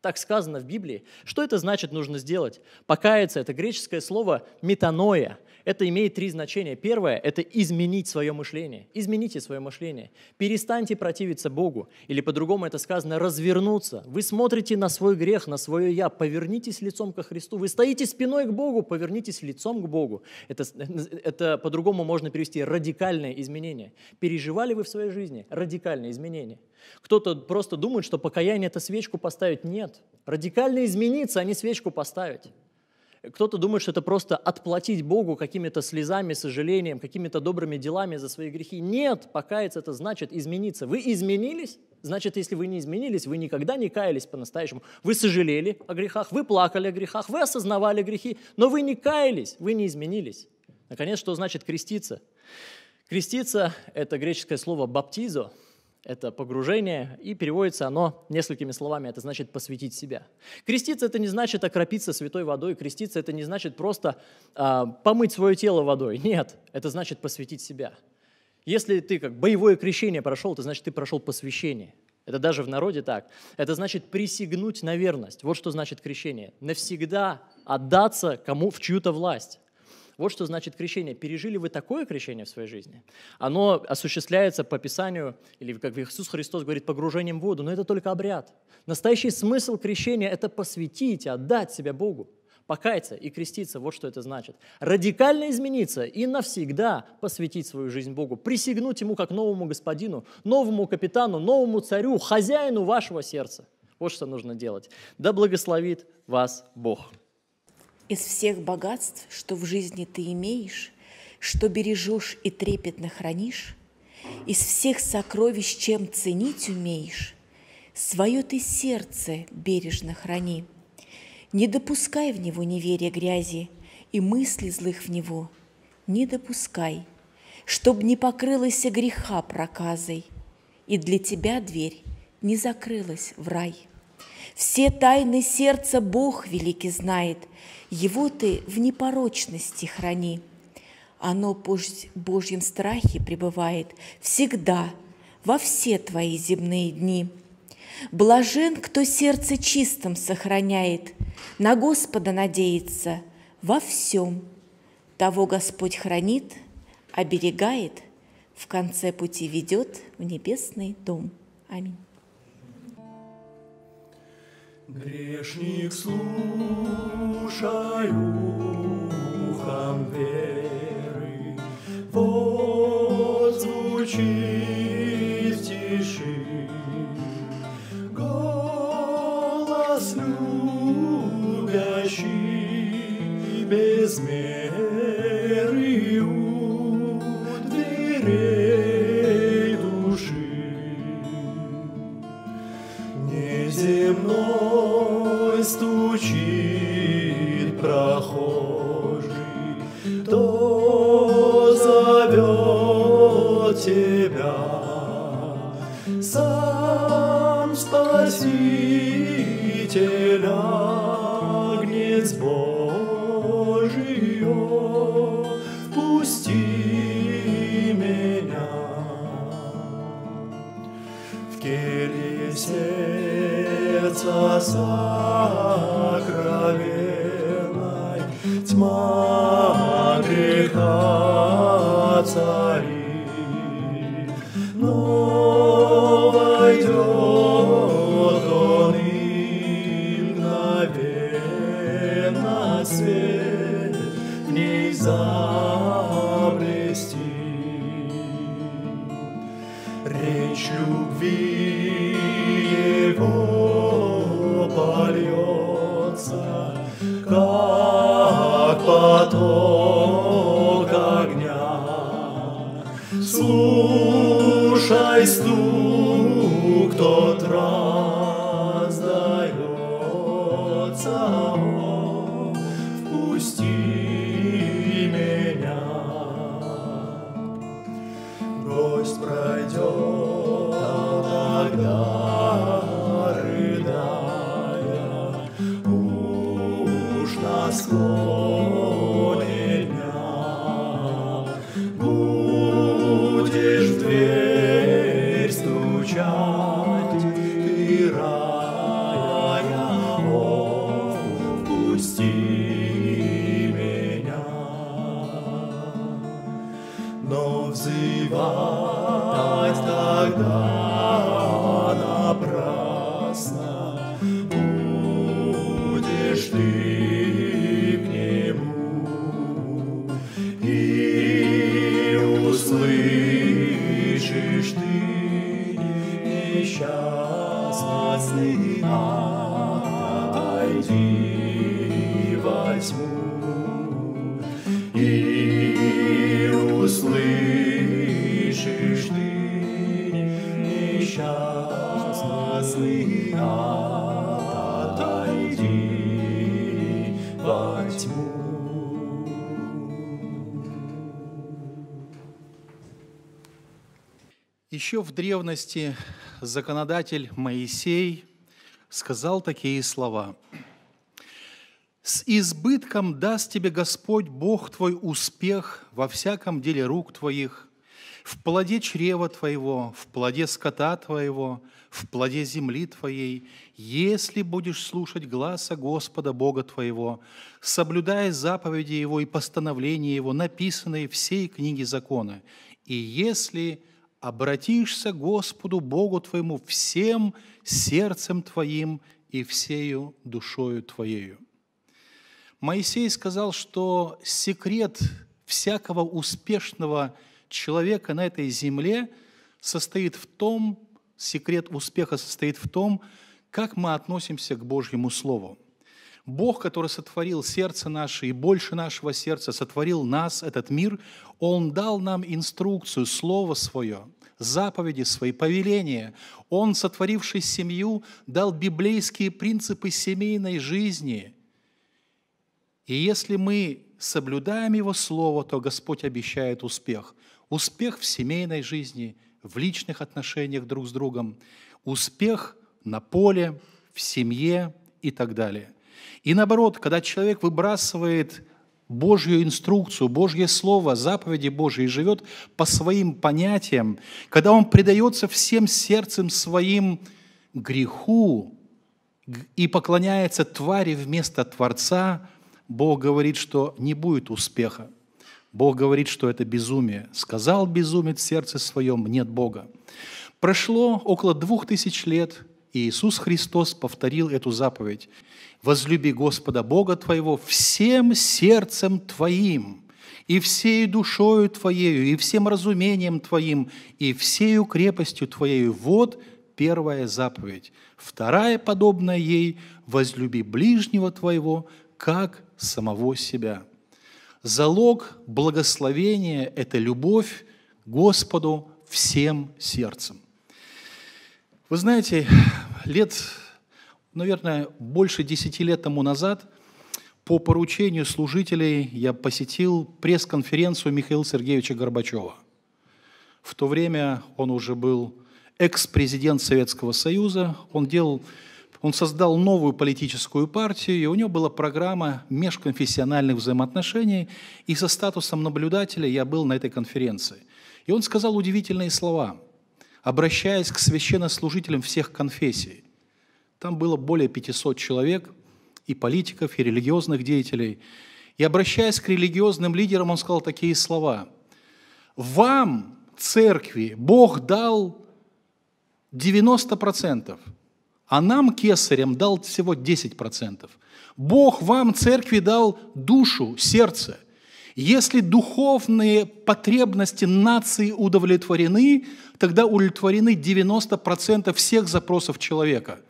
Так сказано в Библии. Что это значит нужно сделать? Покаяться – это греческое слово «метаноя», это имеет три значения. Первое – это изменить свое мышление. Измените свое мышление. Перестаньте противиться Богу. Или по-другому это сказано – развернуться. Вы смотрите на свой грех, на свое «я». Повернитесь лицом ко Христу. Вы стоите спиной к Богу, повернитесь лицом к Богу. Это, э, это по-другому можно перевести радикальное изменение. Переживали вы в своей жизни радикальное изменение? Кто-то просто думает, что покаяние – это свечку поставить. Нет. Радикально измениться, а не свечку поставить. Кто-то думает, что это просто отплатить Богу какими-то слезами, сожалением, какими-то добрыми делами за свои грехи. Нет, покаяться это значит измениться. Вы изменились? Значит, если вы не изменились, вы никогда не каялись по-настоящему. Вы сожалели о грехах, вы плакали о грехах, вы осознавали грехи, но вы не каялись, вы не изменились. Наконец, что значит креститься? Креститься – это греческое слово «баптизо», это погружение, и переводится оно несколькими словами. Это значит посвятить себя. Креститься это не значит окропиться святой водой, креститься это не значит просто э, помыть свое тело водой. Нет, это значит посвятить себя. Если ты как боевое крещение прошел, это значит ты прошел посвящение. Это даже в народе так. Это значит присягнуть на верность. Вот что значит крещение. Навсегда отдаться кому в чью-то власть. Вот что значит крещение. Пережили вы такое крещение в своей жизни? Оно осуществляется по Писанию, или как Иисус Христос говорит, погружением в воду, но это только обряд. Настоящий смысл крещения – это посвятить, отдать себя Богу покаяться и креститься, вот что это значит. Радикально измениться и навсегда посвятить свою жизнь Богу, присягнуть Ему как новому господину, новому капитану, новому царю, хозяину вашего сердца. Вот что нужно делать. Да благословит вас Бог. Из всех богатств, что в жизни ты имеешь, Что бережешь и трепетно хранишь, Из всех сокровищ, чем ценить умеешь, Свое ты сердце бережно храни. Не допускай в него неверия грязи И мысли злых в него не допускай, Чтоб не покрылась греха проказой, И для тебя дверь не закрылась в рай. Все тайны сердца Бог великий знает, его ты в непорочности храни. Оно пусть в Божьем страхе пребывает всегда, во все твои земные дни. Блажен, кто сердце чистым сохраняет, на Господа надеется во всем. Того Господь хранит, оберегает, в конце пути ведет в небесный дом. Аминь. Грешник, слушай ухом веры, Вот звучит тиши. Голос любящий без меры у дверей. стучит прохожий, то зовет тебя сам Спаситель, Агнец Божий, о, пусти меня в келье Солнца сокровенной, тьма греха царь. огня. Слушай стук Еще в древности законодатель Моисей сказал такие слова. «С избытком даст тебе Господь Бог твой успех во всяком деле рук твоих, в плоде чрева твоего, в плоде скота твоего, в плоде земли твоей, если будешь слушать гласа Господа Бога твоего, соблюдая заповеди Его и постановления Его, написанные в всей книге закона, и если обратишься Господу Богу твоему всем сердцем твоим и всею душою твоею. Моисей сказал, что секрет всякого успешного человека на этой земле состоит в том, секрет успеха состоит в том, как мы относимся к Божьему Слову. Бог, который сотворил сердце наше и больше нашего сердца, сотворил нас, этот мир, Он дал нам инструкцию, Слово Свое, заповеди Свои, повеления. Он, сотворивший семью, дал библейские принципы семейной жизни. И если мы соблюдаем Его Слово, то Господь обещает успех. Успех в семейной жизни, в личных отношениях друг с другом, успех на поле, в семье и так далее – и наоборот, когда человек выбрасывает Божью инструкцию, Божье Слово, заповеди Божьи, и живет по своим понятиям, когда он предается всем сердцем своим греху и поклоняется твари вместо Творца, Бог говорит, что не будет успеха. Бог говорит, что это безумие. Сказал безумец в сердце своем, нет Бога. Прошло около двух тысяч лет – и Иисус Христос повторил эту заповедь. «Возлюби Господа Бога твоего всем сердцем твоим, и всей душою твоею, и всем разумением твоим, и всею крепостью твоею». Вот первая заповедь. Вторая, подобная ей, «Возлюби ближнего твоего, как самого себя». Залог благословения – это любовь Господу всем сердцем. Вы знаете, лет, наверное, больше десяти лет тому назад по поручению служителей я посетил пресс-конференцию Михаила Сергеевича Горбачева. В то время он уже был экс-президент Советского Союза, он делал он создал новую политическую партию, и у него была программа межконфессиональных взаимоотношений, и со статусом наблюдателя я был на этой конференции. И он сказал удивительные слова – обращаясь к священнослужителям всех конфессий. Там было более 500 человек, и политиков, и религиозных деятелей. И обращаясь к религиозным лидерам, он сказал такие слова. «Вам, церкви, Бог дал 90%, а нам, кесарям, дал всего 10%. Бог вам, церкви, дал душу, сердце – если духовные потребности нации удовлетворены, тогда удовлетворены 90% всех запросов человека.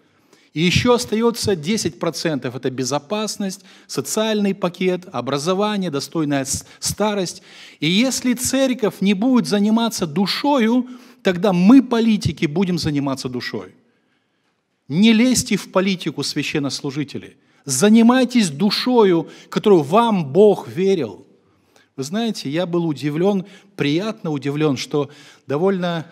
И еще остается 10% – это безопасность, социальный пакет, образование, достойная старость. И если церковь не будет заниматься душою, тогда мы, политики, будем заниматься душой. Не лезьте в политику священнослужители. Занимайтесь душою, которую вам Бог верил. Вы знаете, я был удивлен, приятно удивлен, что довольно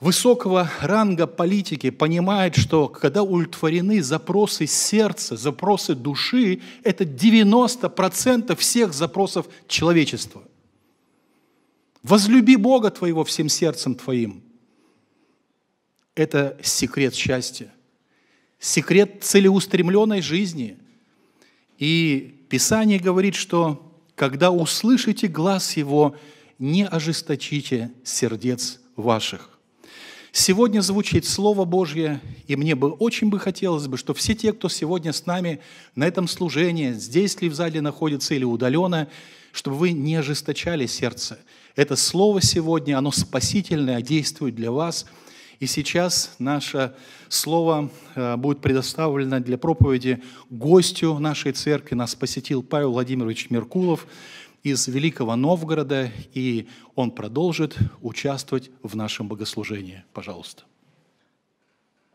высокого ранга политики понимает, что когда удовлетворены запросы сердца, запросы души, это 90% всех запросов человечества. Возлюби Бога твоего всем сердцем твоим. Это секрет счастья, секрет целеустремленной жизни. И Писание говорит, что когда услышите глаз Его, не ожесточите сердец ваших». Сегодня звучит Слово Божье, и мне бы очень бы хотелось бы, что все те, кто сегодня с нами на этом служении, здесь ли в зале находится или удаленно, чтобы вы не ожесточали сердце. Это Слово сегодня, оно спасительное, действует для вас – и сейчас наше слово э, будет предоставлено для проповеди гостю нашей церкви. Нас посетил Павел Владимирович Меркулов из Великого Новгорода, и он продолжит участвовать в нашем богослужении. Пожалуйста.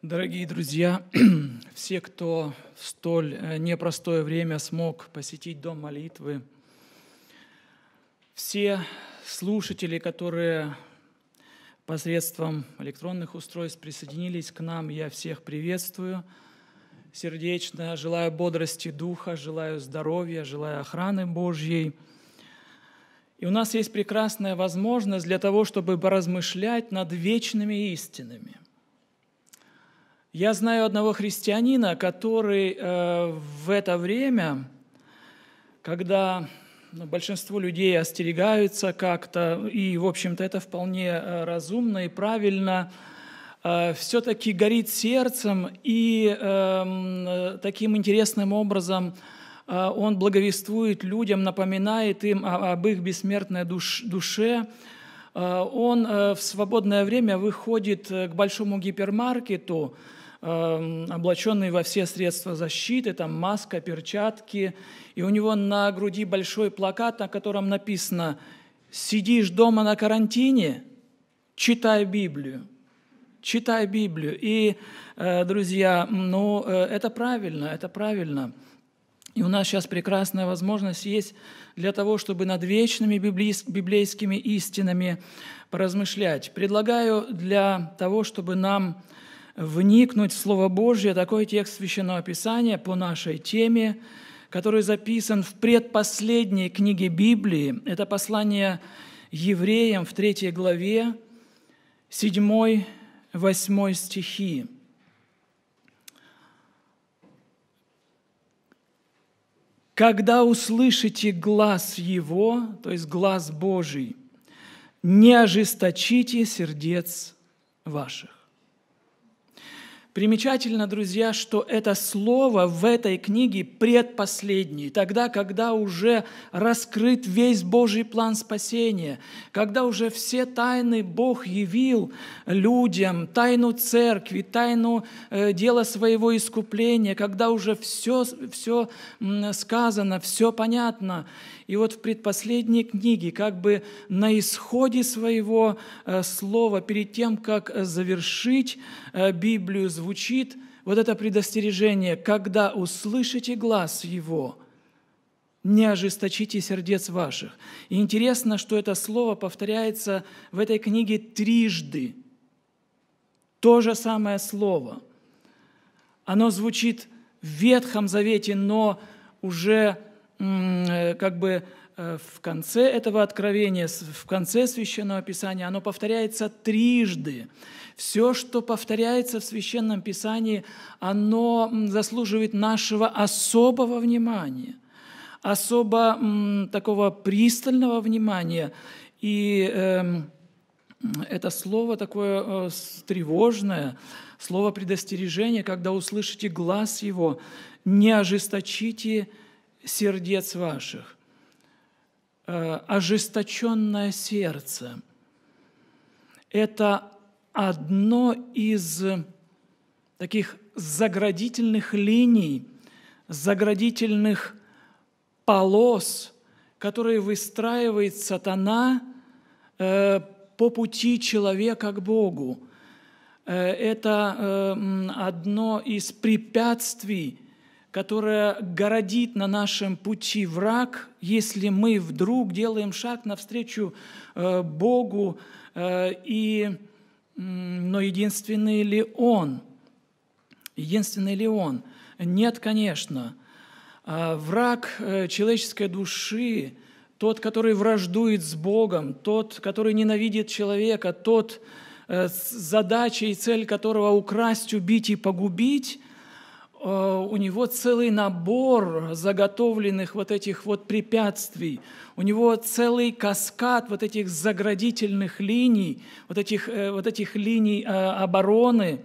Дорогие друзья, все, кто в столь э, непростое время смог посетить дом молитвы, все слушатели, которые посредством электронных устройств присоединились к нам. Я всех приветствую сердечно, желаю бодрости духа, желаю здоровья, желаю охраны Божьей. И у нас есть прекрасная возможность для того, чтобы поразмышлять над вечными истинами. Я знаю одного христианина, который э, в это время, когда ну, большинство людей остерегаются как-то, и, в общем-то, это вполне э, разумно и правильно. Э, Все-таки горит сердцем, и эм, э, таким интересным образом он благовествует людям, напоминает им об их бессмертной душе. Он в свободное время выходит к большому гипермаркету, Эм, облаченный во все средства защиты, там маска, перчатки, и у него на груди большой плакат, на котором написано «Сидишь дома на карантине? Читай Библию». Читай Библию. И, э, друзья, ну, э, это правильно, это правильно. И у нас сейчас прекрасная возможность есть для того, чтобы над вечными библейскими истинами поразмышлять. Предлагаю для того, чтобы нам вникнуть в Слово Божье, такой текст Священного Писания по нашей теме, который записан в предпоследней книге Библии. Это послание евреям в третьей главе, 7-8 стихи. «Когда услышите глаз Его, то есть глаз Божий, не ожесточите сердец ваших». Примечательно, друзья, что это слово в этой книге предпоследнее, тогда, когда уже раскрыт весь Божий план спасения, когда уже все тайны Бог явил людям, тайну церкви, тайну э, дела своего искупления, когда уже все, все сказано, все понятно. И вот в предпоследней книге, как бы на исходе своего э, слова, перед тем, как э, завершить э, Библию, звучит вот это предостережение, когда услышите глаз его – не ожесточите сердец ваших. И интересно, что это слово повторяется в этой книге трижды. То же самое слово. Оно звучит в Ветхом Завете, но уже Э, как бы э, в конце этого откровения, в конце Священного Писания, оно повторяется трижды. Все, что повторяется в Священном Писании, оно заслуживает нашего особого внимания, особо такого пристального внимания. И э, это слово такое э, тревожное, слово предостережения, когда услышите глаз его, не ожесточите, сердец ваших, э, ожесточенное сердце – это одно из таких заградительных линий, заградительных полос, которые выстраивает сатана э, по пути человека к Богу. Э, это одно из препятствий – которое городит на нашем пути враг, если мы вдруг делаем шаг навстречу э, Богу, э, и, но единственный ли Он? Единственный ли Он? Нет, конечно. А враг э, человеческой души, тот, который враждует с Богом, тот, который ненавидит человека, тот, задача и цель которого украсть, убить и погубить, Э, у него целый набор заготовленных вот этих вот препятствий, у него целый каскад вот этих заградительных линий, вот этих, э, вот этих линий э, обороны,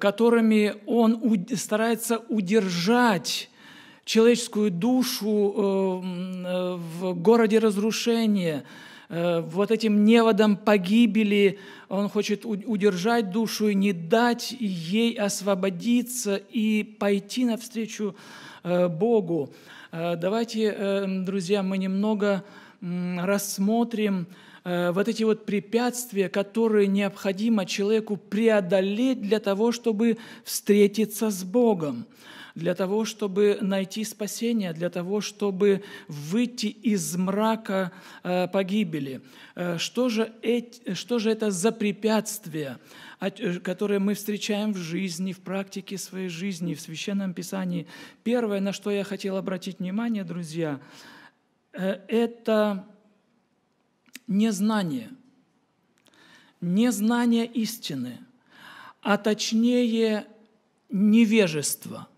которыми он старается удержать человеческую душу в городе разрушения – Э, вот этим неводом погибели, он хочет удержать душу и не дать ей освободиться и пойти навстречу э, Богу. Э, давайте, друзья, мы немного рассмотрим вот эти вот препятствия, которые необходимо человеку преодолеть для того, чтобы встретиться с Богом для того, чтобы найти спасение, для того, чтобы выйти из мрака э, погибели. Э, что же, эти, что же это за препятствие, э, которое мы встречаем в жизни, в практике своей жизни, в Священном Писании? Первое, на что я хотел обратить внимание, друзья, это незнание, незнание истины, а точнее невежество –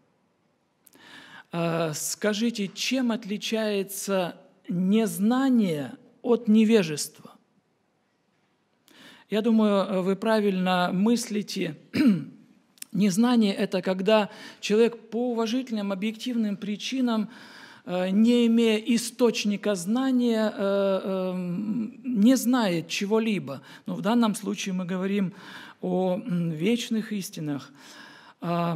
Э, скажите, чем отличается незнание от невежества? Я думаю, э, вы правильно мыслите. Незнание – это когда человек по уважительным, объективным причинам, э, не имея источника знания, эм, не знает чего-либо. Но ну, в данном случае мы говорим о вечных истинах – о,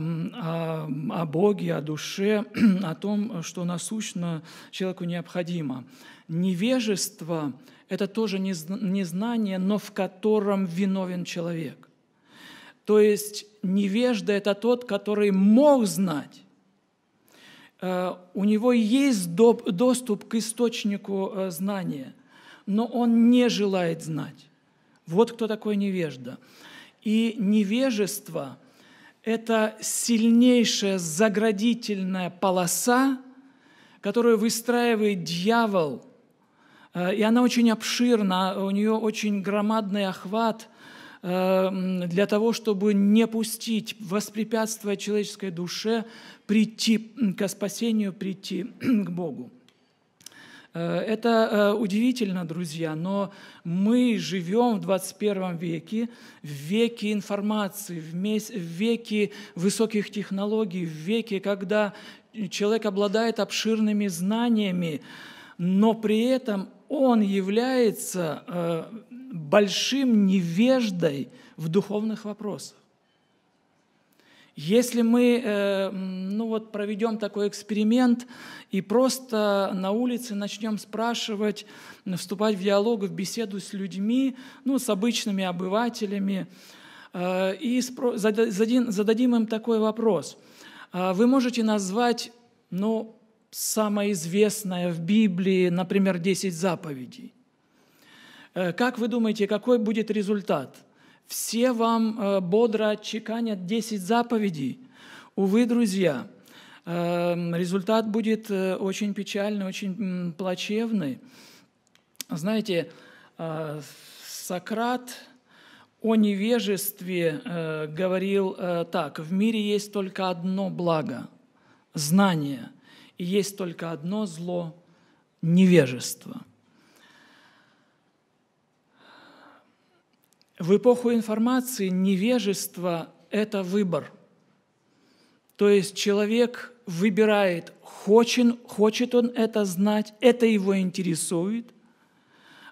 о Боге, о душе, о том, что насущно человеку необходимо. Невежество – это тоже незнание, но в котором виновен человек. То есть невежда – это тот, который мог знать, э, у него есть доступ к источнику э, знания, но он не желает знать. Вот кто такой невежда. И невежество – это сильнейшая заградительная полоса, которую выстраивает дьявол. Э, и она очень обширна, у нее очень громадный охват э, для того, чтобы не пустить, воспрепятствовать человеческой душе прийти к спасению, прийти к Богу. Э, это э, удивительно, друзья, но мы живем в 21 веке, в веке информации, в веке высоких технологий, в веке, когда человек обладает обширными знаниями, но при этом он является э, большим невеждой в духовных вопросах. Если мы э, ну вот проведем такой эксперимент и просто на улице начнем спрашивать, вступать в диалог, в беседу с людьми, ну, с обычными обывателями, э, и зададим, зададим им такой вопрос. Э, вы можете назвать ну, самое известное в Библии, например, 10 заповедей. Как вы думаете, какой будет результат – все вам э, бодро чеканят 10 заповедей. Увы, друзья, э, результат будет э, очень печальный, очень плачевный. Знаете, Сократ о невежестве говорил так, в мире есть только одно благо – знание, и есть только одно зло – невежество – В эпоху информации невежество – это выбор. То есть человек выбирает, хочет, хочет он это знать, это его интересует,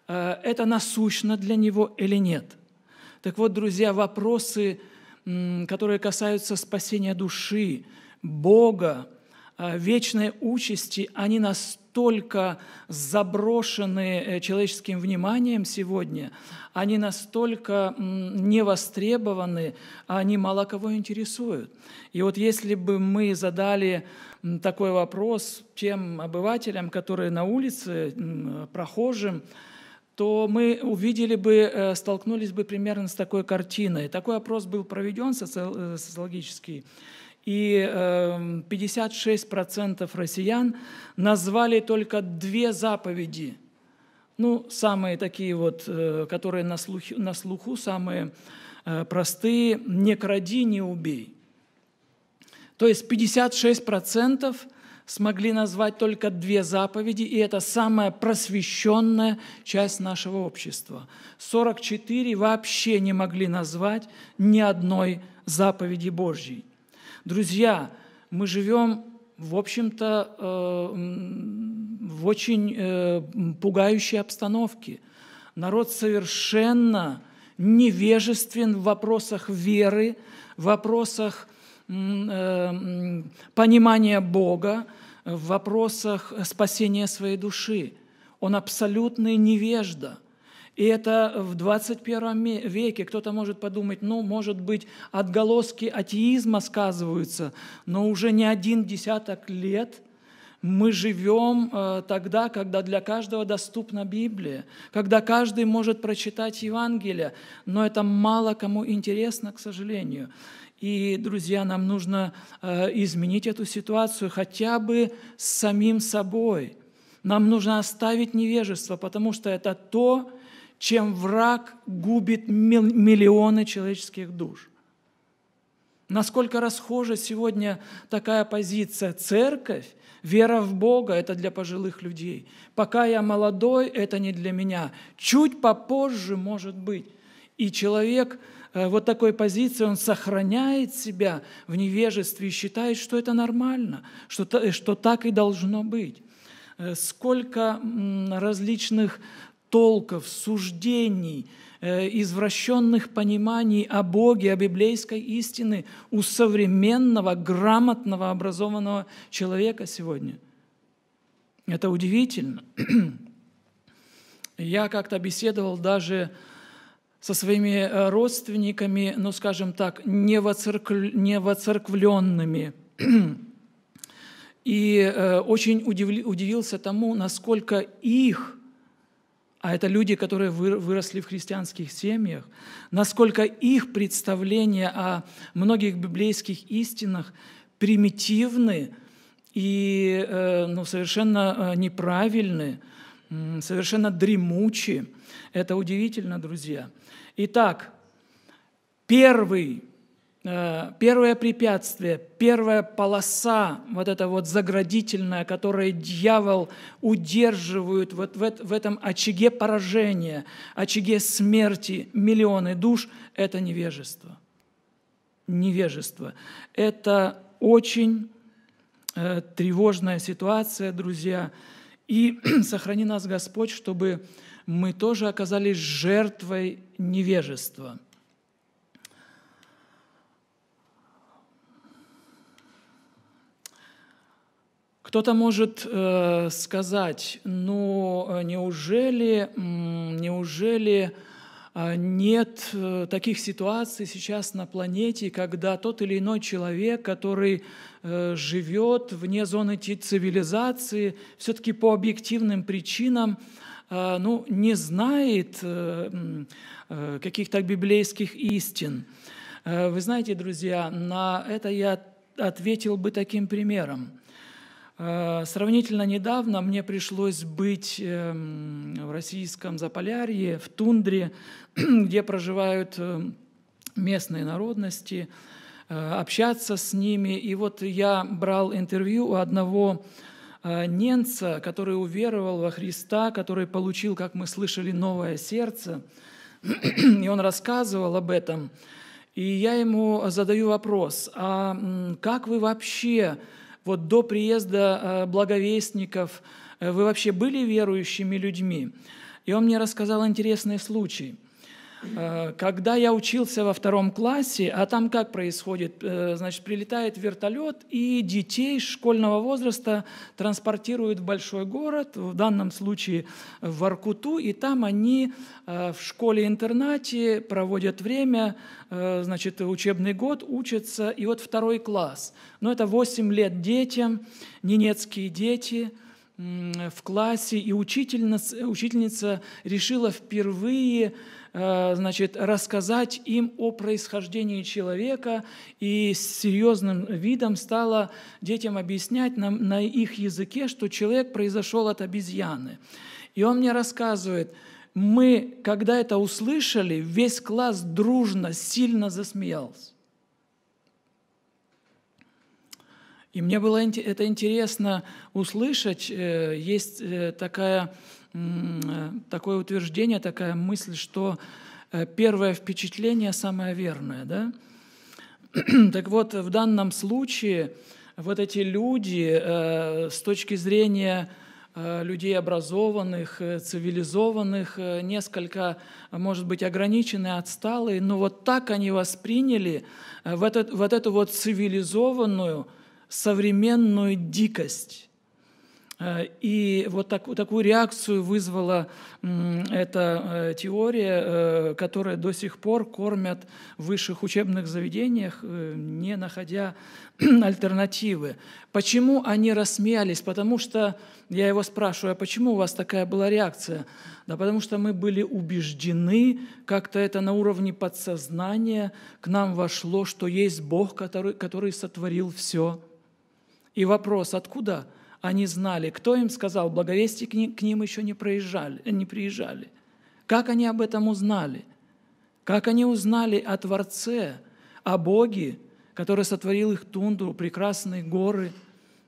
э, это насущно для него или нет. Так вот, друзья, вопросы, которые касаются спасения души, Бога, э, вечной участи, они настолько настолько заброшены э, человеческим вниманием сегодня, они настолько не востребованы, а они мало кого интересуют. И вот если бы мы задали такой вопрос тем обывателям, которые на улице, прохожим, то мы увидели бы, э, столкнулись бы примерно с такой картиной. Такой опрос был проведен э, социологический и 56% эм, россиян назвали только две заповеди, ну, самые такие вот, э, которые на слуху, на слуху самые э, простые, не кради, не убей. То есть 56% смогли назвать только две заповеди, и это самая просвещенная часть нашего общества. 44 вообще не могли назвать ни одной заповеди Божьей. Друзья, мы живем, в общем-то, э, в очень э, пугающей обстановке. Народ совершенно невежествен в вопросах веры, в вопросах э, понимания Бога, в вопросах спасения своей души. Он абсолютный невежда – и это в 21 веке кто-то может подумать, ну, может быть, отголоски атеизма сказываются, но уже не один десяток лет – мы живем э, тогда, когда для каждого доступна Библия, когда каждый может прочитать Евангелие, но это мало кому интересно, к сожалению. И, друзья, нам нужно э, изменить эту ситуацию хотя бы с самим собой. Нам нужно оставить невежество, потому что это то, чем враг губит миллионы человеческих душ. Насколько расхожа сегодня такая позиция? Церковь, вера в Бога – это для пожилых людей. Пока я молодой, это не для меня. Чуть попозже, может быть. И человек э, вот такой позиции, он сохраняет себя в невежестве и считает, что это нормально, что, э, что так и должно быть. Э, сколько различных толков, суждений, э, извращенных пониманий о Боге, о библейской истине у современного, грамотного, образованного человека сегодня. Это удивительно. Я как-то беседовал даже со своими э, родственниками, ну, скажем так, невоцерквленными. И э, очень удивился тому, насколько их – а это люди, которые выросли в христианских семьях, насколько их представления о многих библейских истинах примитивны и э, ну, совершенно э, неправильны, совершенно дремучи. Это удивительно, друзья. Итак, первый Э, первое препятствие, первая полоса, вот эта вот заградительная, которую дьявол удерживает вот в, в этом очаге поражения, очаге смерти миллионы душ, это невежество. Невежество. Это очень э, тревожная ситуация, друзья. И сохрани нас, Господь, чтобы мы тоже оказались жертвой невежества – Кто-то может э, сказать, ну э, неужели, неужели э, нет э, таких ситуаций сейчас на планете, когда тот или иной человек, который живет вне зоны цивилизации, все-таки по объективным причинам, ну, не знает каких-то библейских истин. Вы знаете, друзья, на это я ответил бы таким примером. Э, сравнительно недавно мне пришлось быть эм, в российском Заполярье, в тундре, где проживают э, местные народности, э, общаться с ними. И вот я брал интервью у одного ненца, который уверовал во Христа, который получил, как мы слышали, новое сердце. И он рассказывал об этом. И я ему задаю вопрос, а как вы вообще вот до приезда э, благовестников э, вы вообще были верующими людьми? И он мне рассказал интересный случай – Э, когда я учился во втором классе, а там как происходит? Э, значит, прилетает вертолет, и детей школьного возраста транспортируют в большой город, в данном случае в Аркуту, и там они э, в школе-интернате проводят время, значит, учебный год, учатся, и вот второй класс. Но это 8 лет детям, ненецкие дети – в классе, и учительница, учительница решила впервые э, значит, рассказать им о происхождении человека, и с серьезным видом стала детям объяснять на, на их языке, что человек произошел от обезьяны. И он мне рассказывает, мы, когда это услышали, весь класс дружно, сильно засмеялся. И мне было это интересно услышать. Э, есть э, такая, э, такое утверждение, такая мысль, что первое впечатление самое верное. Да? Так вот, в данном случае вот эти люди с точки зрения людей образованных, цивилизованных, несколько, может быть, ограниченные, отсталые, но вот так они восприняли в этот вот, эту вот цивилизованную, современную дикость. Э, и вот так, такую реакцию вызвала эта э, теория, э, которая до сих пор кормят в высших учебных заведениях, не находя альтернативы. Почему они рассмеялись? Потому что, я его спрашиваю, а почему у вас такая была реакция? Да потому что мы были убеждены, как-то это на уровне подсознания к нам вошло, что есть Бог, который, который сотворил все и вопрос, откуда они знали, кто им сказал, благовести к ним еще не, проезжали, не приезжали. Как они об этом узнали? Как они узнали о Творце, о Боге, который сотворил их тундру, прекрасные горы,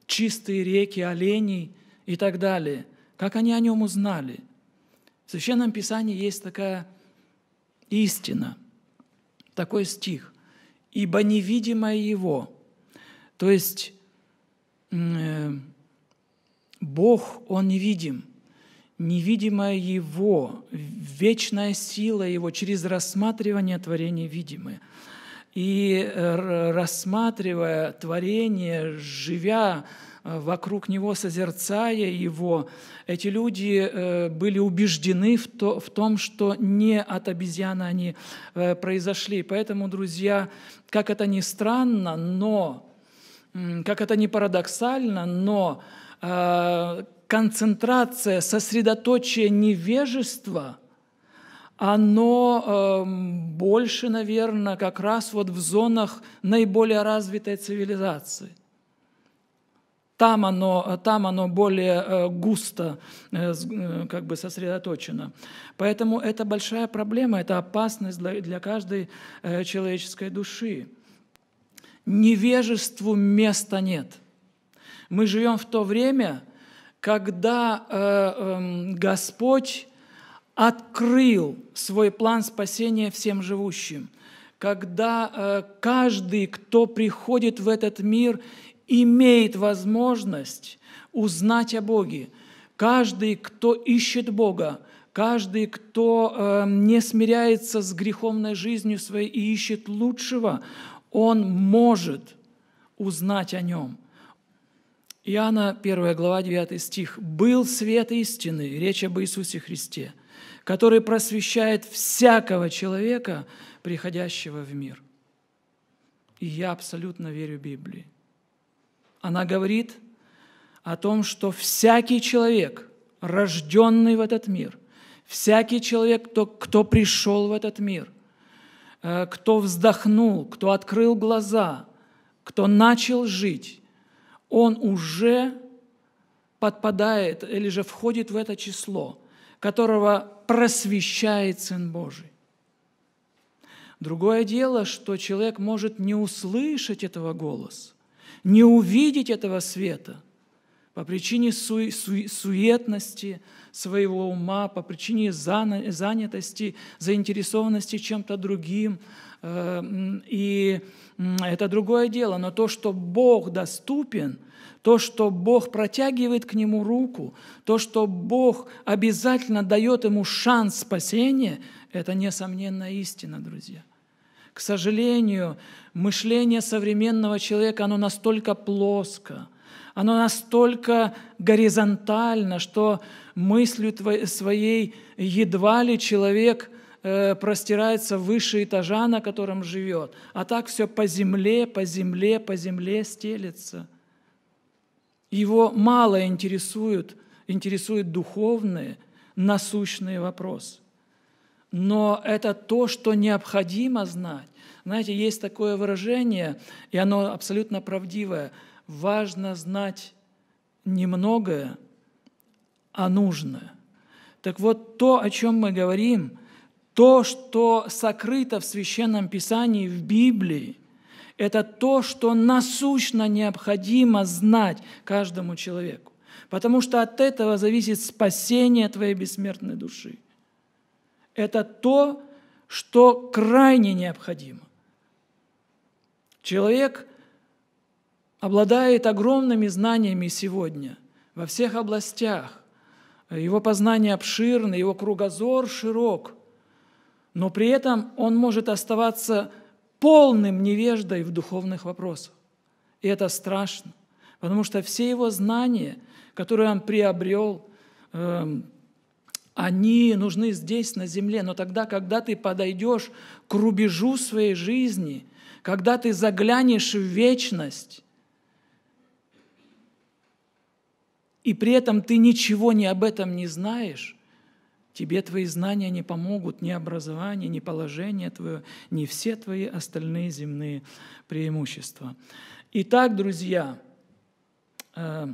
чистые реки, оленей и так далее. Как они о нем узнали? В Священном Писании есть такая истина, такой стих. «Ибо невидимое его». То есть Э, Бог, Он невидим. Невидимая Его, вечная сила Его через рассматривание творения видимы. И э, рассматривая творение, живя э, вокруг него, созерцая его, эти люди были убеждены в, в том, что не от обезьяны они произошли. Поэтому, друзья, как это ни странно, но как это не парадоксально, но э, концентрация, сосредоточие невежества, оно эм, больше, наверное, как раз вот в зонах наиболее развитой цивилизации. Там оно, там оно более э, густо э, как бы сосредоточено. Поэтому это большая проблема, это опасность для, для каждой человеческой души невежеству места нет. Мы живем в то время, когда э, э, Господь открыл свой план спасения всем живущим, когда э, каждый, кто приходит в этот мир, имеет возможность узнать о Боге. Каждый, кто ищет Бога, каждый, кто э, не смиряется с греховной жизнью своей и ищет лучшего, он может узнать о нем. Иоанна 1 глава 9 стих. «Был свет истины, речь об Иисусе Христе, который просвещает всякого человека, приходящего в мир». И я абсолютно верю Библии. Она говорит о том, что всякий человек, рожденный в этот мир, всякий человек, кто, кто пришел в этот мир – Э, кто вздохнул, кто открыл глаза, кто начал жить, он уже подпадает или же входит в это число, которого просвещает Сын Божий. Другое дело, что человек может не услышать этого голоса, не увидеть этого света по причине су- су- суетности, своего ума, по причине занятости, заинтересованности чем-то другим. Э, и это другое дело. Но то, что Бог доступен, то, что Бог протягивает к нему руку, то, что Бог обязательно дает ему шанс спасения, это несомненная истина, друзья. К сожалению, мышление современного человека, оно настолько плоско – оно настолько горизонтально, что мыслью своей едва ли человек э, простирается выше этажа, на котором живет. А так все по земле, по земле, по земле стелется. Его мало интересуют, интересуют духовные, насущные вопросы. Но это то, что необходимо знать. Знаете, есть такое выражение, и оно абсолютно правдивое – важно знать немногое, а нужное. Так вот, то, о чем мы говорим, то, что сокрыто в Священном Писании, в Библии, это то, что насущно необходимо знать каждому человеку. Потому что от этого зависит спасение твоей бессмертной души. Это то, что крайне необходимо. Человек – обладает огромными знаниями сегодня во всех областях. Его познание обширно, его кругозор широк, но при этом он может оставаться полным невеждой в духовных вопросах. И это страшно, потому что все его знания, которые он приобрел, эм, они нужны здесь, на земле. Но тогда, когда ты подойдешь к рубежу своей жизни, когда ты заглянешь в вечность, и при этом ты ничего не об этом не знаешь, тебе твои знания не помогут, ни образование, ни положение твое, ни все твои остальные земные преимущества. Итак, друзья, э,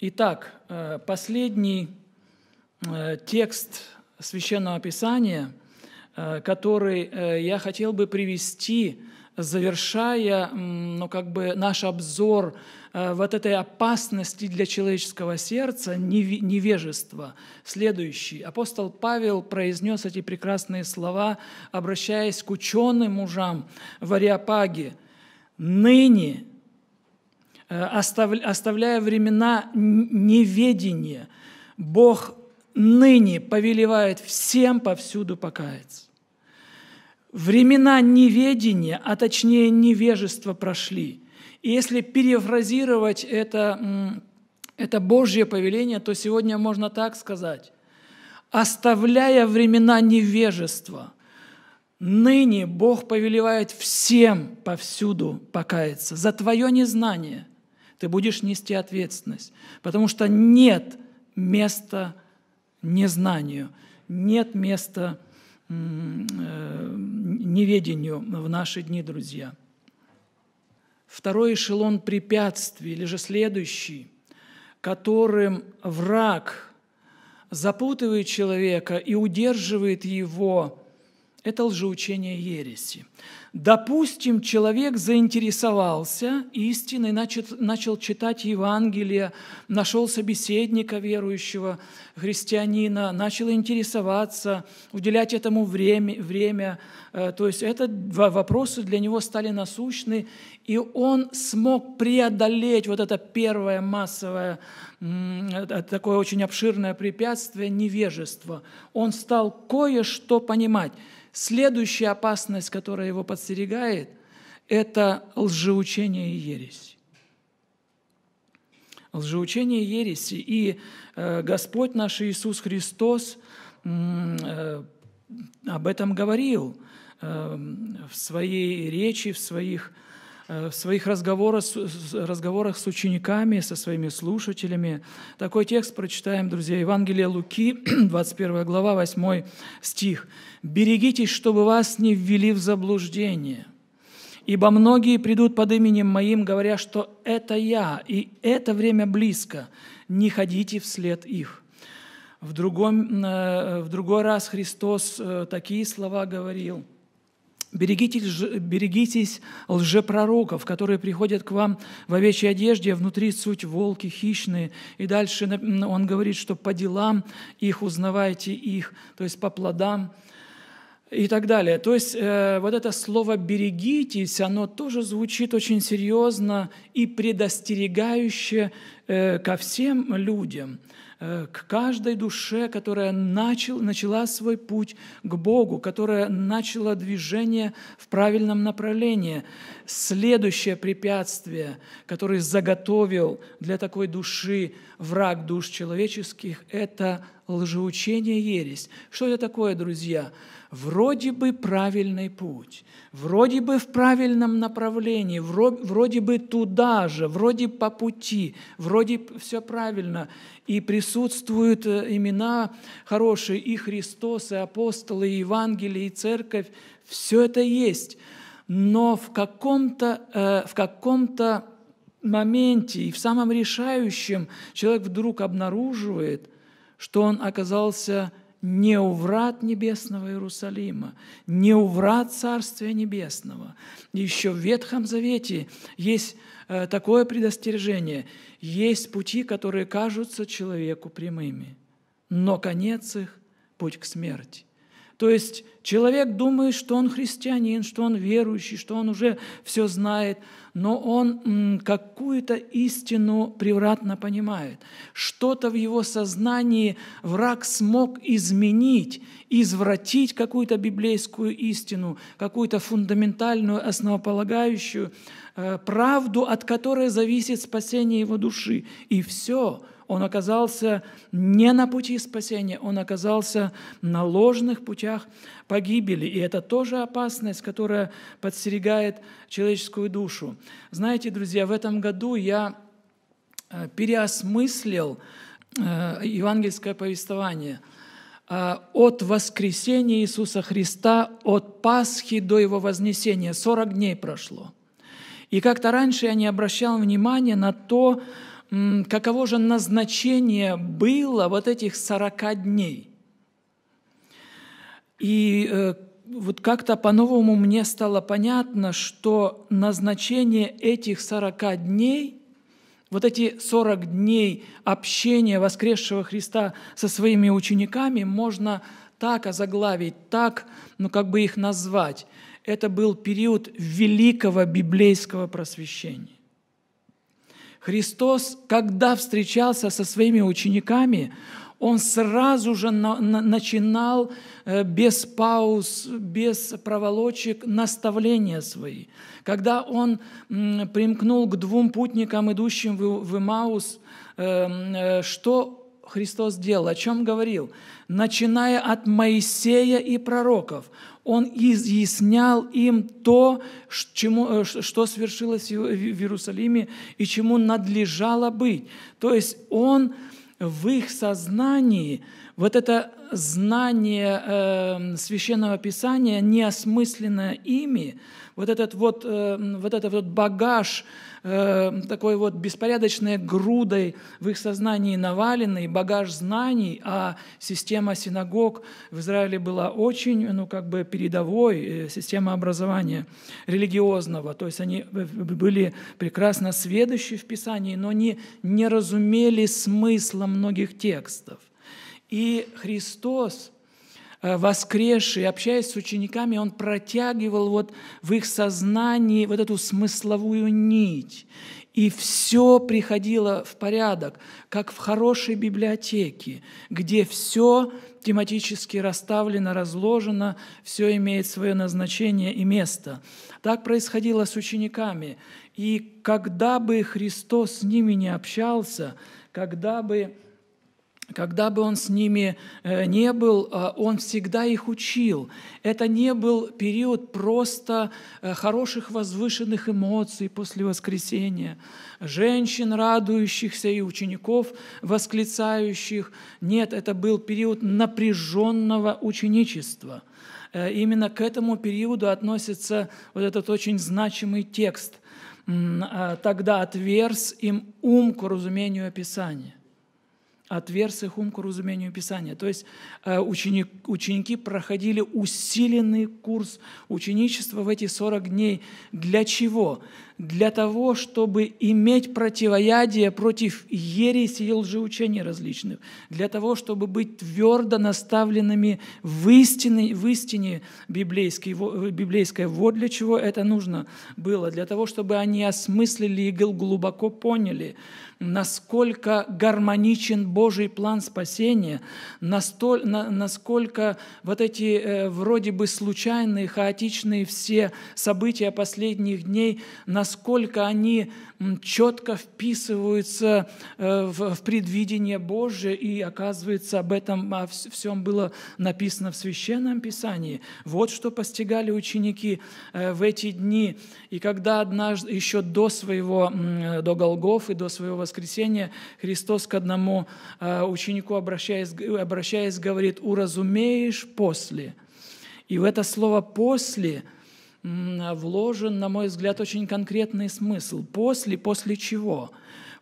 итак, э, последний э, текст Священного Писания, э, который э, я хотел бы привести завершая ну, как бы наш обзор э, вот этой опасности для человеческого сердца, невежества. Следующий. Апостол Павел произнес эти прекрасные слова, обращаясь к ученым мужам в Ариапаге. «Ныне, э, оставляя времена неведения, Бог ныне повелевает всем повсюду покаяться». Времена неведения, а точнее невежества прошли. И если перефразировать это, это Божье повеление, то сегодня можно так сказать. Оставляя времена невежества, ныне Бог повелевает всем повсюду покаяться. За твое незнание ты будешь нести ответственность, потому что нет места незнанию, нет места незнанию Э, неведению в наши дни, друзья. Второй эшелон препятствий, или же следующий, которым враг запутывает человека и удерживает его, это лжеучение ереси. Допустим, человек заинтересовался истиной, начал, читать Евангелие, нашел собеседника верующего, христианина, начал интересоваться, уделять этому время. время. Э, то есть это вопросы для него стали насущны, и он смог преодолеть вот это первое массовое, э, э, такое очень обширное препятствие невежество. Он стал кое-что понимать. Следующая опасность, которая его подстерегает, это лжеучение и ересь. Лжеучение и ересь, И э, Господь наш Иисус Христос э, об этом говорил э, в своей речи, в своих Э, в своих разговорах, разговорах с учениками, со своими слушателями. Такой текст прочитаем, друзья, Евангелие Луки, 21 глава, 8 стих. «Берегитесь, чтобы вас не ввели в заблуждение, ибо многие придут под именем Моим, говоря, что это Я, и это время близко, не ходите вслед их». В, другом, э, в другой раз Христос э, такие слова говорил – Берегите, берегитесь лжепророков, которые приходят к вам в овечьей одежде, а внутри суть волки хищные. И дальше он говорит, что по делам их узнавайте их, то есть по плодам и так далее. То есть э, вот это слово «берегитесь», оно тоже звучит очень серьезно и предостерегающе э, ко всем людям – Э, к каждой душе, которая начал, начала свой путь к Богу, которая начала движение в правильном направлении. Следующее препятствие, которое заготовил для такой души враг душ человеческих, это лжеучение ересь. Что это такое, друзья? Вроде бы правильный путь, вроде бы в правильном направлении, вроде бы туда же, вроде по пути, вроде все правильно. И присутствуют э, имена хорошие, и Христос, и апостолы, и Евангелие, и Церковь. Все это есть. Но в каком-то, э, в каком-то моменте и в самом решающем человек вдруг обнаруживает, что он оказался не у врат небесного Иерусалима, не у врат Царствия Небесного. Еще в Ветхом Завете есть э, такое предостережение. Есть пути, которые кажутся человеку прямыми, но конец их – путь к смерти. То есть человек думает, что он христианин, что он верующий, что он уже все знает, но он какую-то истину превратно понимает. Что-то в его сознании враг смог изменить, извратить какую-то библейскую истину, какую-то фундаментальную, основополагающую э, правду, от которой зависит спасение его души. И все – он оказался не на пути спасения, он оказался на ложных путях погибели. И это тоже опасность, которая подстерегает человеческую душу. Знаете, друзья, в этом году я э, переосмыслил э, евангельское повествование э, – от воскресения Иисуса Христа, от Пасхи до Его вознесения. 40 дней прошло. И как-то раньше я не обращал внимания на то, каково же назначение было вот этих 40 дней. И э, вот как-то по-новому мне стало понятно, что назначение этих 40 дней, вот эти 40 дней общения воскресшего Христа со своими учениками можно так озаглавить, так, ну как бы их назвать. Это был период великого библейского просвещения. Христос, когда встречался со своими учениками, он сразу же на, на, начинал э, без пауз, без проволочек наставления свои. Когда он м, примкнул к двум путникам, идущим в, в Имаус, э, э, что Христос делал, о чем говорил? Начиная от Моисея и пророков, он изъяснял им то, чему, э, что свершилось в Иерусалиме и чему надлежало быть. То есть он в их сознании – вот это знание э, священного Писания, неосмысленное ими, вот этот вот, э, вот этот вот багаж э, такой вот беспорядочной грудой в их сознании наваленный, багаж знаний, а система синагог в Израиле была очень, ну как бы передовой, э, система образования религиозного, то есть они были прекрасно сведущи в Писании, но не, не разумели смысла многих текстов. И Христос, э, воскресший, общаясь с учениками, он протягивал вот в их сознании вот эту смысловую нить. И все приходило в порядок, как в хорошей библиотеке, где все тематически расставлено, разложено, все имеет свое назначение и место. Так происходило с учениками. И когда бы Христос с ними не общался, когда бы когда бы он с ними э, не был, э, он всегда их учил. Это не был период просто э, хороших возвышенных эмоций после воскресения, женщин, радующихся, и учеников, восклицающих. Нет, это был период напряженного ученичества. Именно к этому периоду относится вот этот очень значимый текст. «Тогда отверз им ум к разумению Писания» отверстых ум к разумению Писания. То есть э, ученик, ученики проходили усиленный курс ученичества в эти 40 дней. Для чего? для того, чтобы иметь противоядие против ереси и лжеучений различных, для того, чтобы быть твердо наставленными в истине, в истине библейской, библейской. Вот для чего это нужно было, для того, чтобы они осмыслили и глубоко поняли, насколько гармоничен Божий план спасения, настоль, насколько вот эти э, вроде бы случайные, хаотичные все события последних дней, на насколько они четко вписываются э, в предвидение Божие, и оказывается, об этом о а, всем было написано в Священном Писании. Вот что постигали ученики э, в эти дни. И когда однажды, еще до своего, до Голгоф и до своего воскресения, Христос к одному э, ученику, обращаясь, обращаясь говорит, «Уразумеешь после». И в это слово «после» – вложен, на мой взгляд, очень конкретный смысл. После, после чего?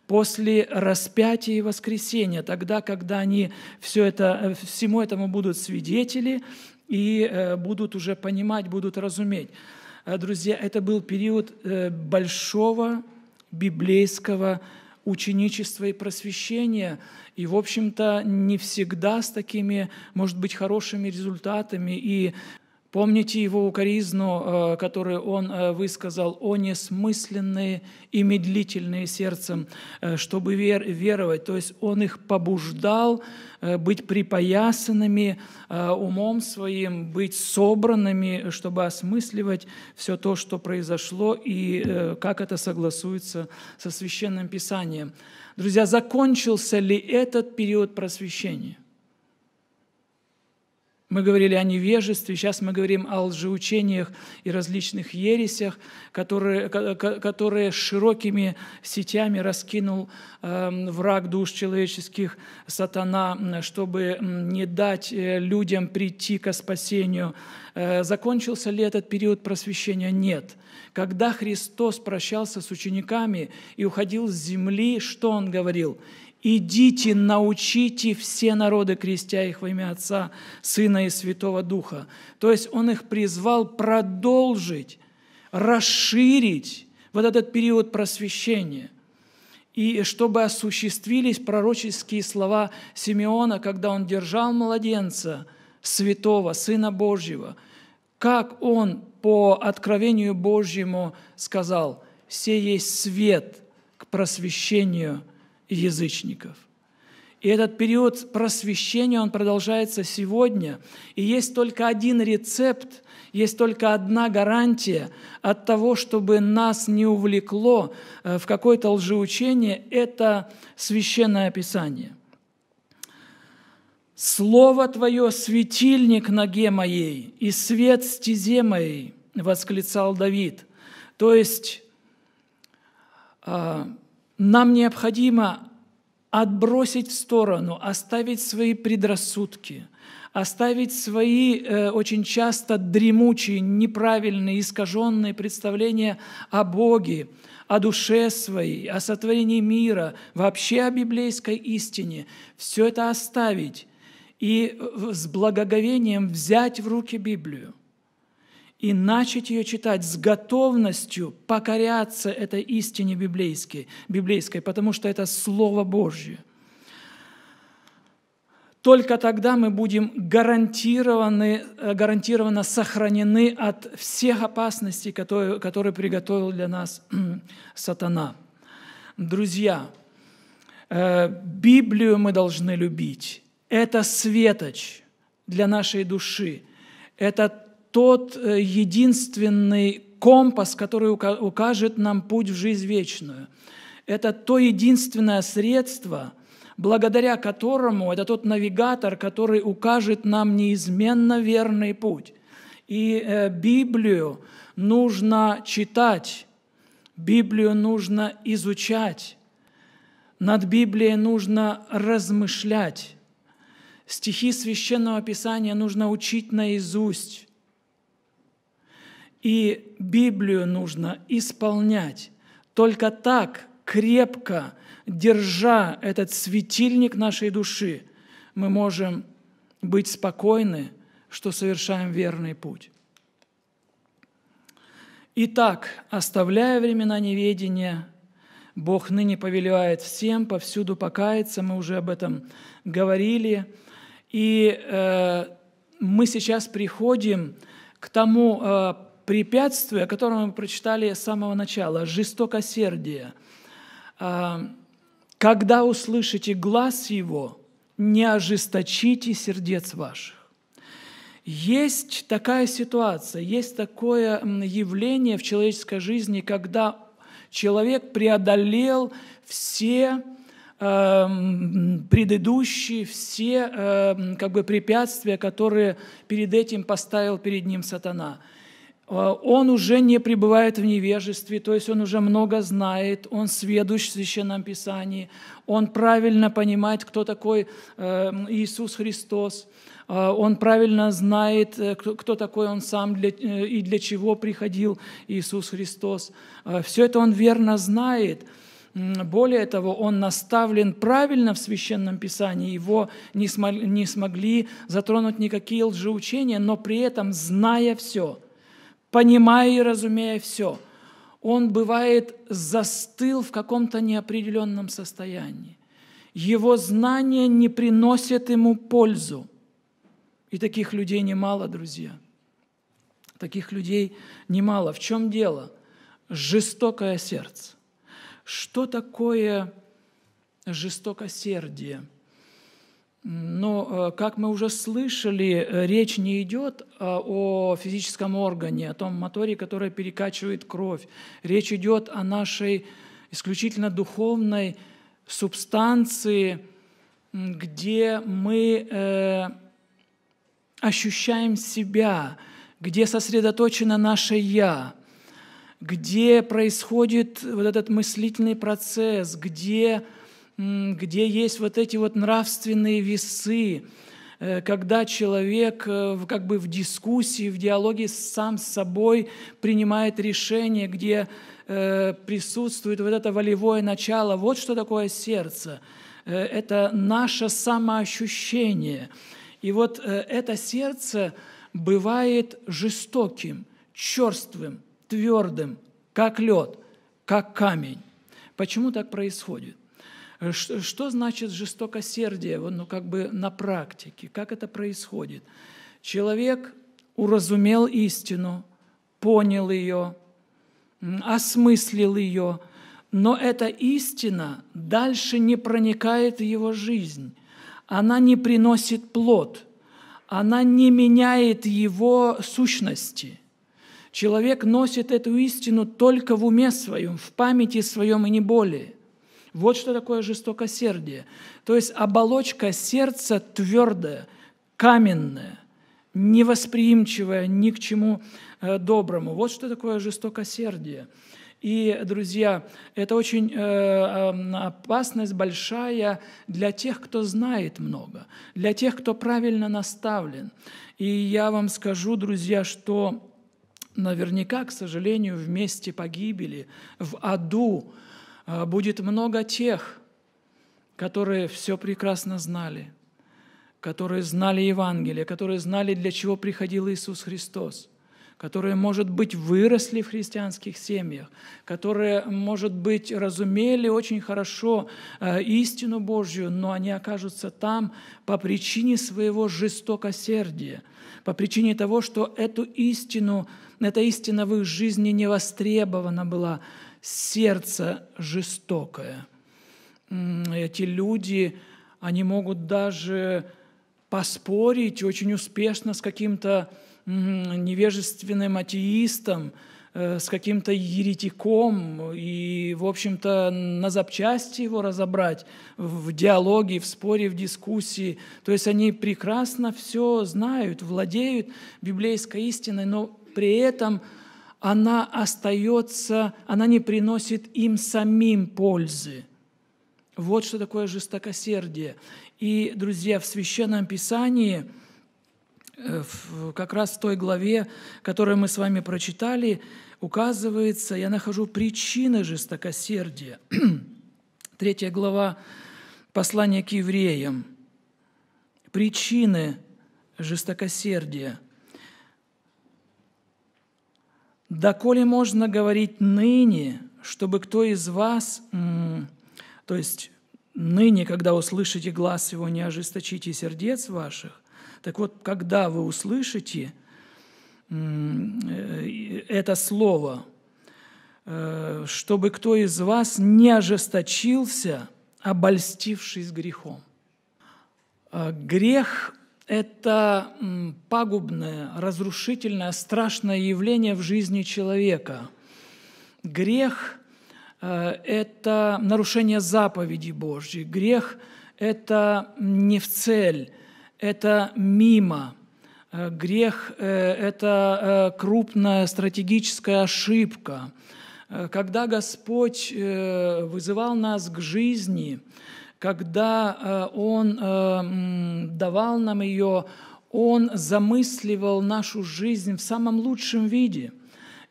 после распятия и воскресения, тогда, когда они все это, э, всему этому будут свидетели и э, будут уже понимать, будут разуметь. Э, друзья, это был период большого библейского ученичества и просвещения, и, в общем-то, не всегда с такими, может быть, хорошими результатами и Помните его укоризну, э, которую он э, высказал о несмысленные и медлительные сердцем, э, чтобы веровать. То есть он их побуждал быть припоясанными умом своим, быть собранными, чтобы осмысливать все то, что произошло и как это согласуется со Священным Писанием. Друзья, закончился ли этот период просвещения? Мы говорили о невежестве, сейчас мы говорим о лжеучениях и различных ересях, которые, которые широкими сетями раскинул эм, враг душ человеческих, сатана, чтобы не дать э, людям прийти ко спасению. Э, закончился ли этот период просвещения? Нет. Когда Христос прощался с учениками и уходил с земли, что Он говорил? Идите, научите все народы, крестя их во имя Отца, Сына и Святого Духа. То есть Он их призвал продолжить, расширить вот этот период просвещения. И чтобы осуществились пророческие слова Симеона, когда он держал младенца, святого, Сына Божьего, как он по откровению Божьему сказал, «Все есть свет к просвещению язычников. И этот период просвещения, он продолжается сегодня. И есть только один рецепт, есть только одна гарантия от того, чтобы нас не увлекло э, в какое-то лжеучение, это священное писание. «Слово Твое – светильник ноге моей и свет стезе моей», – восклицал Давид. То есть а, нам необходимо отбросить в сторону, оставить свои предрассудки, оставить свои э, очень часто дремучие, неправильные, искаженные представления о Боге, о душе своей, о сотворении мира, вообще о библейской истине. Все это оставить и э, с благоговением взять в руки Библию – и начать ее читать с готовностью покоряться этой истине библейской, библейской потому что это Слово Божье. Только тогда мы будем гарантированы, э, гарантированно сохранены от всех опасностей, которые, которые приготовил для нас сатана. Друзья, э, Библию мы должны любить. Это светоч для нашей души. Это тот э, единственный компас, который укажет нам путь в жизнь вечную. Это то единственное средство, благодаря которому, это тот навигатор, который укажет нам неизменно верный путь. И э, Библию нужно читать, Библию нужно изучать, над Библией нужно размышлять. Стихи священного Писания нужно учить наизусть. И Библию нужно исполнять. Только так, крепко, держа этот светильник нашей души, мы можем быть спокойны, что совершаем верный путь. Итак, оставляя времена неведения, Бог ныне повелевает всем повсюду покаяться, мы уже об этом говорили. И э, мы сейчас приходим к тому э, препятствие, о мы прочитали с самого начала, жестокосердие. А, «Когда услышите глаз его, не ожесточите сердец ваших». Есть такая ситуация, есть такое явление в человеческой жизни, когда человек преодолел все э, предыдущие, все э, как бы препятствия, которые перед этим поставил перед ним сатана – Э, он уже не пребывает в невежестве, то есть он уже много знает, он сведущ в Священном Писании, он правильно понимает, кто такой э, Иисус Христос, э, он правильно знает, кто такой он сам и для чего приходил Иисус Христос. Все это он верно знает. Более того, он наставлен правильно в Священном Писании, его не, смогли затронуть никакие лжеучения, но при этом, зная все – понимая и разумея все, он бывает застыл в каком-то неопределенном состоянии. Его знания не приносят ему пользу. И таких людей немало, друзья. Таких людей немало. В чем дело? Жестокое сердце. Что такое жестокосердие? Но, э, как мы уже слышали, э, речь не идет э, о физическом органе, о том моторе, который перекачивает кровь. Речь идет о нашей исключительно духовной субстанции, где мы ощущаем себя, где сосредоточено наше «я», где происходит вот этот мыслительный процесс, где где есть вот эти вот нравственные весы, э, когда человек э, как бы в дискуссии, в диалоге сам с собой принимает решение, где э, присутствует вот это волевое начало. Вот что такое сердце. Это наше самоощущение. И вот это сердце бывает жестоким, черствым, твердым, как лед, как камень. Почему так происходит? Что, э, что значит жестокосердие ну, как бы на практике? Как это происходит? Человек уразумел истину, понял ее, осмыслил ее, но эта истина дальше не проникает в его жизнь. Она не приносит плод, она не меняет его сущности. Человек носит эту истину только в уме своем, в памяти своем и не более – вот что такое жестокосердие. То есть оболочка сердца твердая, каменная, невосприимчивая ни к чему э, доброму. Вот что такое жестокосердие. И, друзья, это очень э, опасность большая для тех, кто знает много, для тех, кто правильно наставлен. И я вам скажу, друзья, что наверняка, к сожалению, вместе месте погибели, в аду, а, будет много тех, которые все прекрасно знали, которые знали Евангелие, которые знали, для чего приходил Иисус Христос, которые, может быть, выросли в христианских семьях, которые, может быть, разумели очень хорошо э, истину Божью, но они окажутся там по причине своего жестокосердия, по причине того, что эту истину, эта истина в их жизни не востребована была, сердце жестокое. Эти люди, они могут даже поспорить очень успешно с каким-то невежественным атеистом, э, с каким-то еретиком и, в общем-то, на запчасти его разобрать в диалоге, в споре, в дискуссии. То есть они прекрасно все знают, владеют библейской истиной, но при этом – она остается, она не приносит им самим пользы. Вот что такое жестокосердие. И, друзья, в Священном Писании, э, как раз в той главе, которую мы с вами прочитали, указывается, я нахожу причины жестокосердия. Третья глава послания к евреям. Причины жестокосердия – доколе можно говорить ныне, чтобы кто из вас, то есть ныне, когда услышите глаз его, не ожесточите сердец ваших, так вот, когда вы услышите э, это слово, э, чтобы кто из вас не ожесточился, обольстившись грехом. А грех это пагубное, разрушительное, страшное явление в жизни человека. Грех э, – это нарушение заповеди Божьей. Грех – это не в цель, это мимо. Э, грех э, – это крупная стратегическая ошибка. Когда Господь вызывал нас к жизни – когда э, Он э, давал нам ее, Он замысливал нашу жизнь в самом лучшем виде.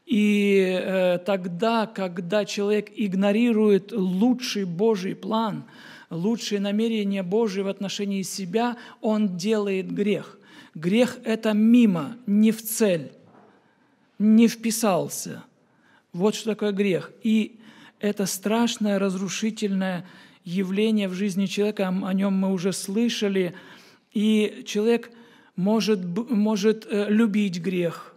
И э, тогда, когда человек игнорирует лучший Божий план, лучшие намерения Божьи в отношении себя, он делает грех. Грех – это мимо, не в цель, не вписался. Вот что такое грех. И это страшная разрушительная явление в жизни человека, о нем мы уже слышали. И человек может, может э, любить грех,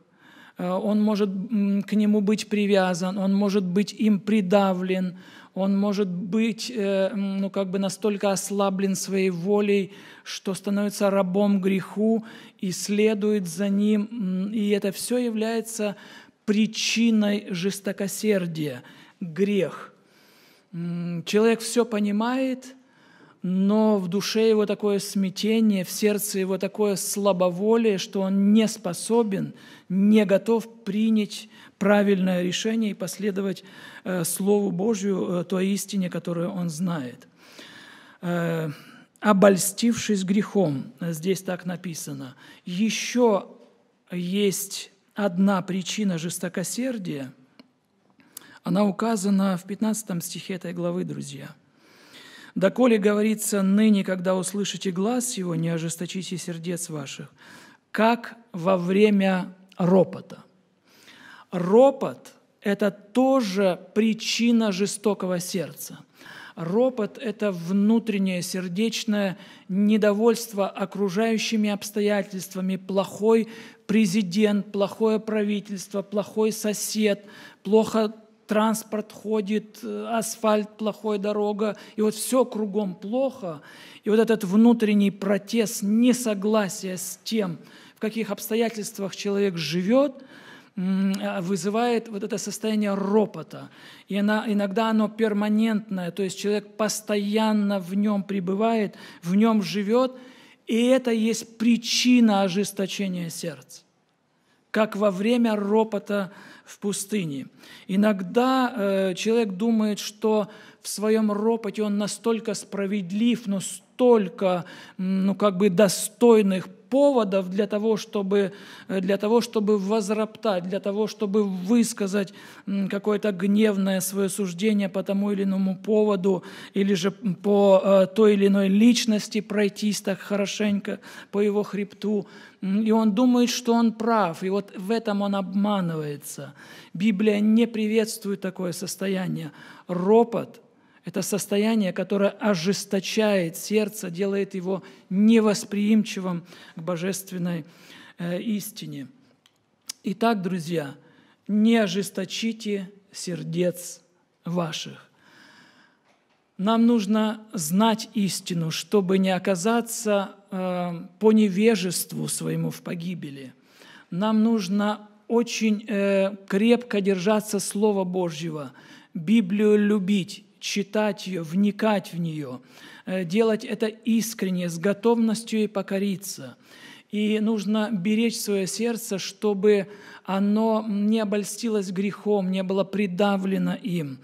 э, он может к нему быть привязан, он может быть им придавлен, он может быть э, ну, как бы настолько ослаблен своей волей, что становится рабом греху и следует за ним. И это все является причиной жестокосердия – грех – Человек все понимает, но в душе его такое смятение, в сердце его такое слабоволие, что он не способен, не готов принять правильное решение и последовать э, Слову Божью, э, той истине, которую он знает. Э, «Обольстившись грехом», здесь так написано. Еще есть одна причина жестокосердия – она указана в 15 стихе этой главы, друзья. «Доколе говорится, ныне, когда услышите глаз его, не ожесточите сердец ваших, как во время ропота». Ропот – это тоже причина жестокого сердца – Ропот – это внутреннее сердечное недовольство окружающими обстоятельствами, плохой президент, плохое правительство, плохой сосед, плохо транспорт ходит, э, асфальт плохой, дорога, и вот все кругом плохо. И вот этот внутренний протест, несогласие с тем, в каких обстоятельствах человек живет, а, вызывает вот это состояние ропота. И она, иногда оно перманентное, то есть человек постоянно в нем пребывает, в нем живет, и это есть причина ожесточения сердца. Как во время ропота в пустыне. Иногда э, человек думает, что в своем ропоте он настолько справедлив, но столько, ну, как бы достойных поводов для того, чтобы, э, для того, чтобы возроптать, для того, чтобы высказать какое-то гневное свое суждение по тому или иному поводу, или же по э, той или иной личности пройтись так хорошенько по его хребту. И он думает, что он прав, и вот в этом он обманывается. Библия не приветствует такое состояние. Ропот – это состояние, которое ожесточает сердце, делает его невосприимчивым к божественной э, истине. Итак, друзья, не ожесточите сердец ваших. Нам нужно знать истину, чтобы не оказаться э, по невежеству своему в погибели. Нам нужно очень э, крепко держаться Слова Божьего, Библию любить читать ее, вникать в нее, э, делать это искренне, с готовностью и покориться. И нужно беречь свое сердце, чтобы оно не обольстилось грехом, не было придавлено им.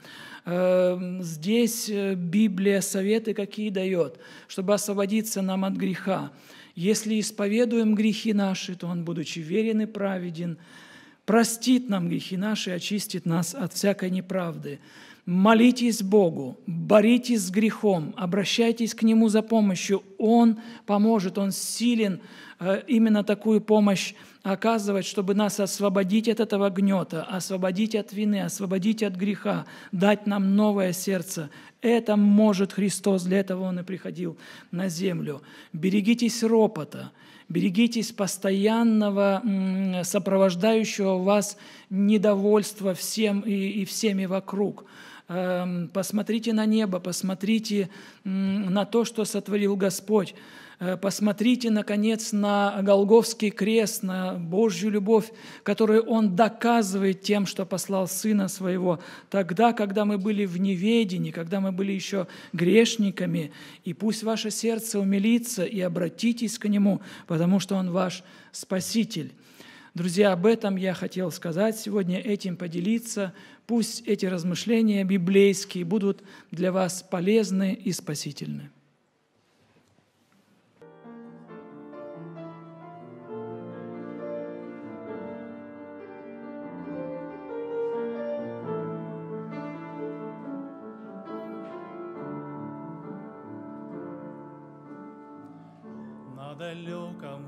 Эм, здесь э, Библия советы какие дает, чтобы освободиться нам от греха. Если исповедуем грехи наши, то Он, будучи верен и праведен, простит нам грехи наши, и очистит нас от всякой неправды. Молитесь Богу, боритесь с грехом, обращайтесь к Нему за помощью. Он поможет, Он силен э, именно такую помощь оказывать, чтобы нас освободить от этого гнета, освободить от вины, освободить от греха, дать нам новое сердце. Это может Христос, для этого Он и приходил на землю. Берегитесь ропота, берегитесь постоянного сопровождающего вас недовольства всем и, и всеми вокруг – Эм, посмотрите на небо, посмотрите на то, что сотворил Господь. Э, посмотрите, наконец, на Голговский крест, на Божью любовь, которую Он доказывает тем, что послал Сына Своего. Тогда, когда мы были в неведении, когда мы были еще грешниками, и пусть ваше сердце умилится, и обратитесь к Нему, потому что Он ваш Спаситель. Друзья, об этом я хотел сказать сегодня, этим поделиться. Пусть эти размышления библейские будут для вас полезны и спасительны.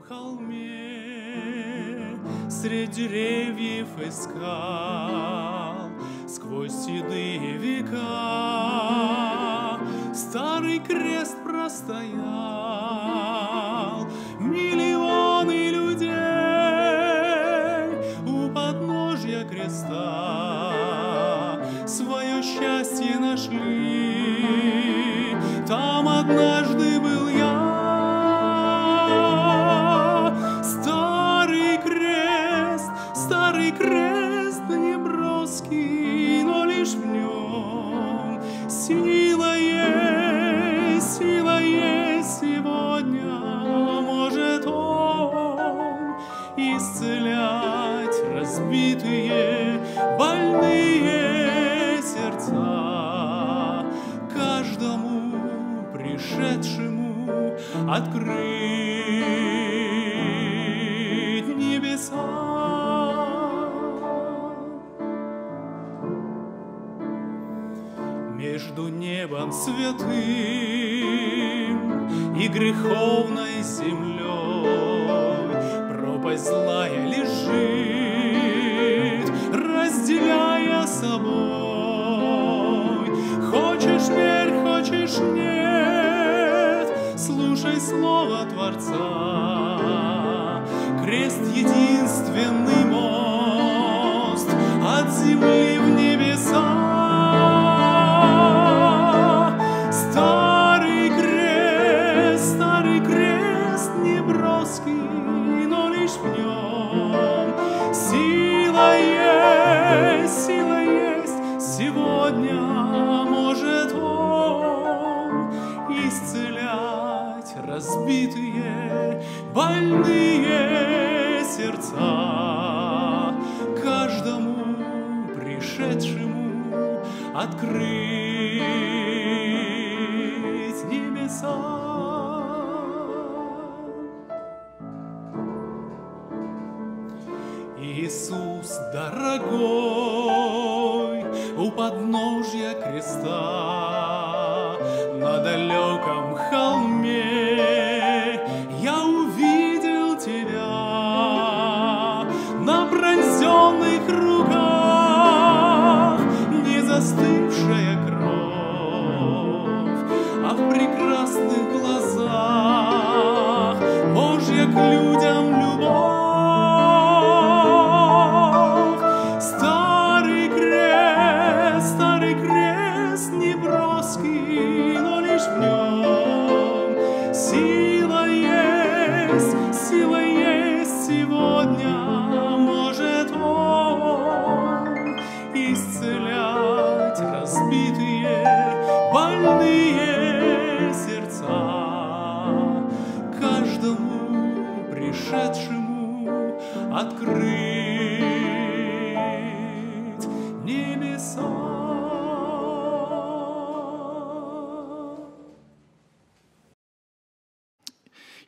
холме среди деревьев искал седые века Старый крест простоял. святым и греховной землей. Пропасть злая лежит, разделяя собой. Хочешь верь, хочешь нет, слушай слово.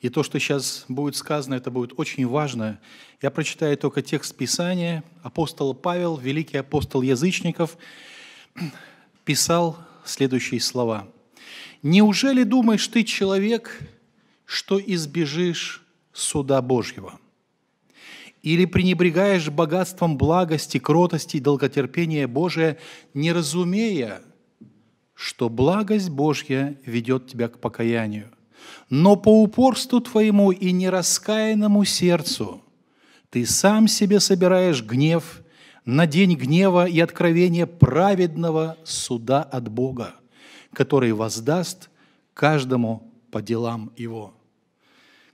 И то, что сейчас будет сказано, это будет очень важно. Я прочитаю только текст Писания. Апостол Павел, великий апостол язычников, писал следующие слова. «Неужели думаешь ты, человек, что избежишь суда Божьего? Или пренебрегаешь богатством благости, кротости и долготерпения Божия, не разумея, что благость Божья ведет тебя к покаянию – но по упорству твоему и нераскаянному сердцу ты сам себе собираешь гнев на день гнева и откровения праведного суда от Бога, который воздаст каждому по делам его».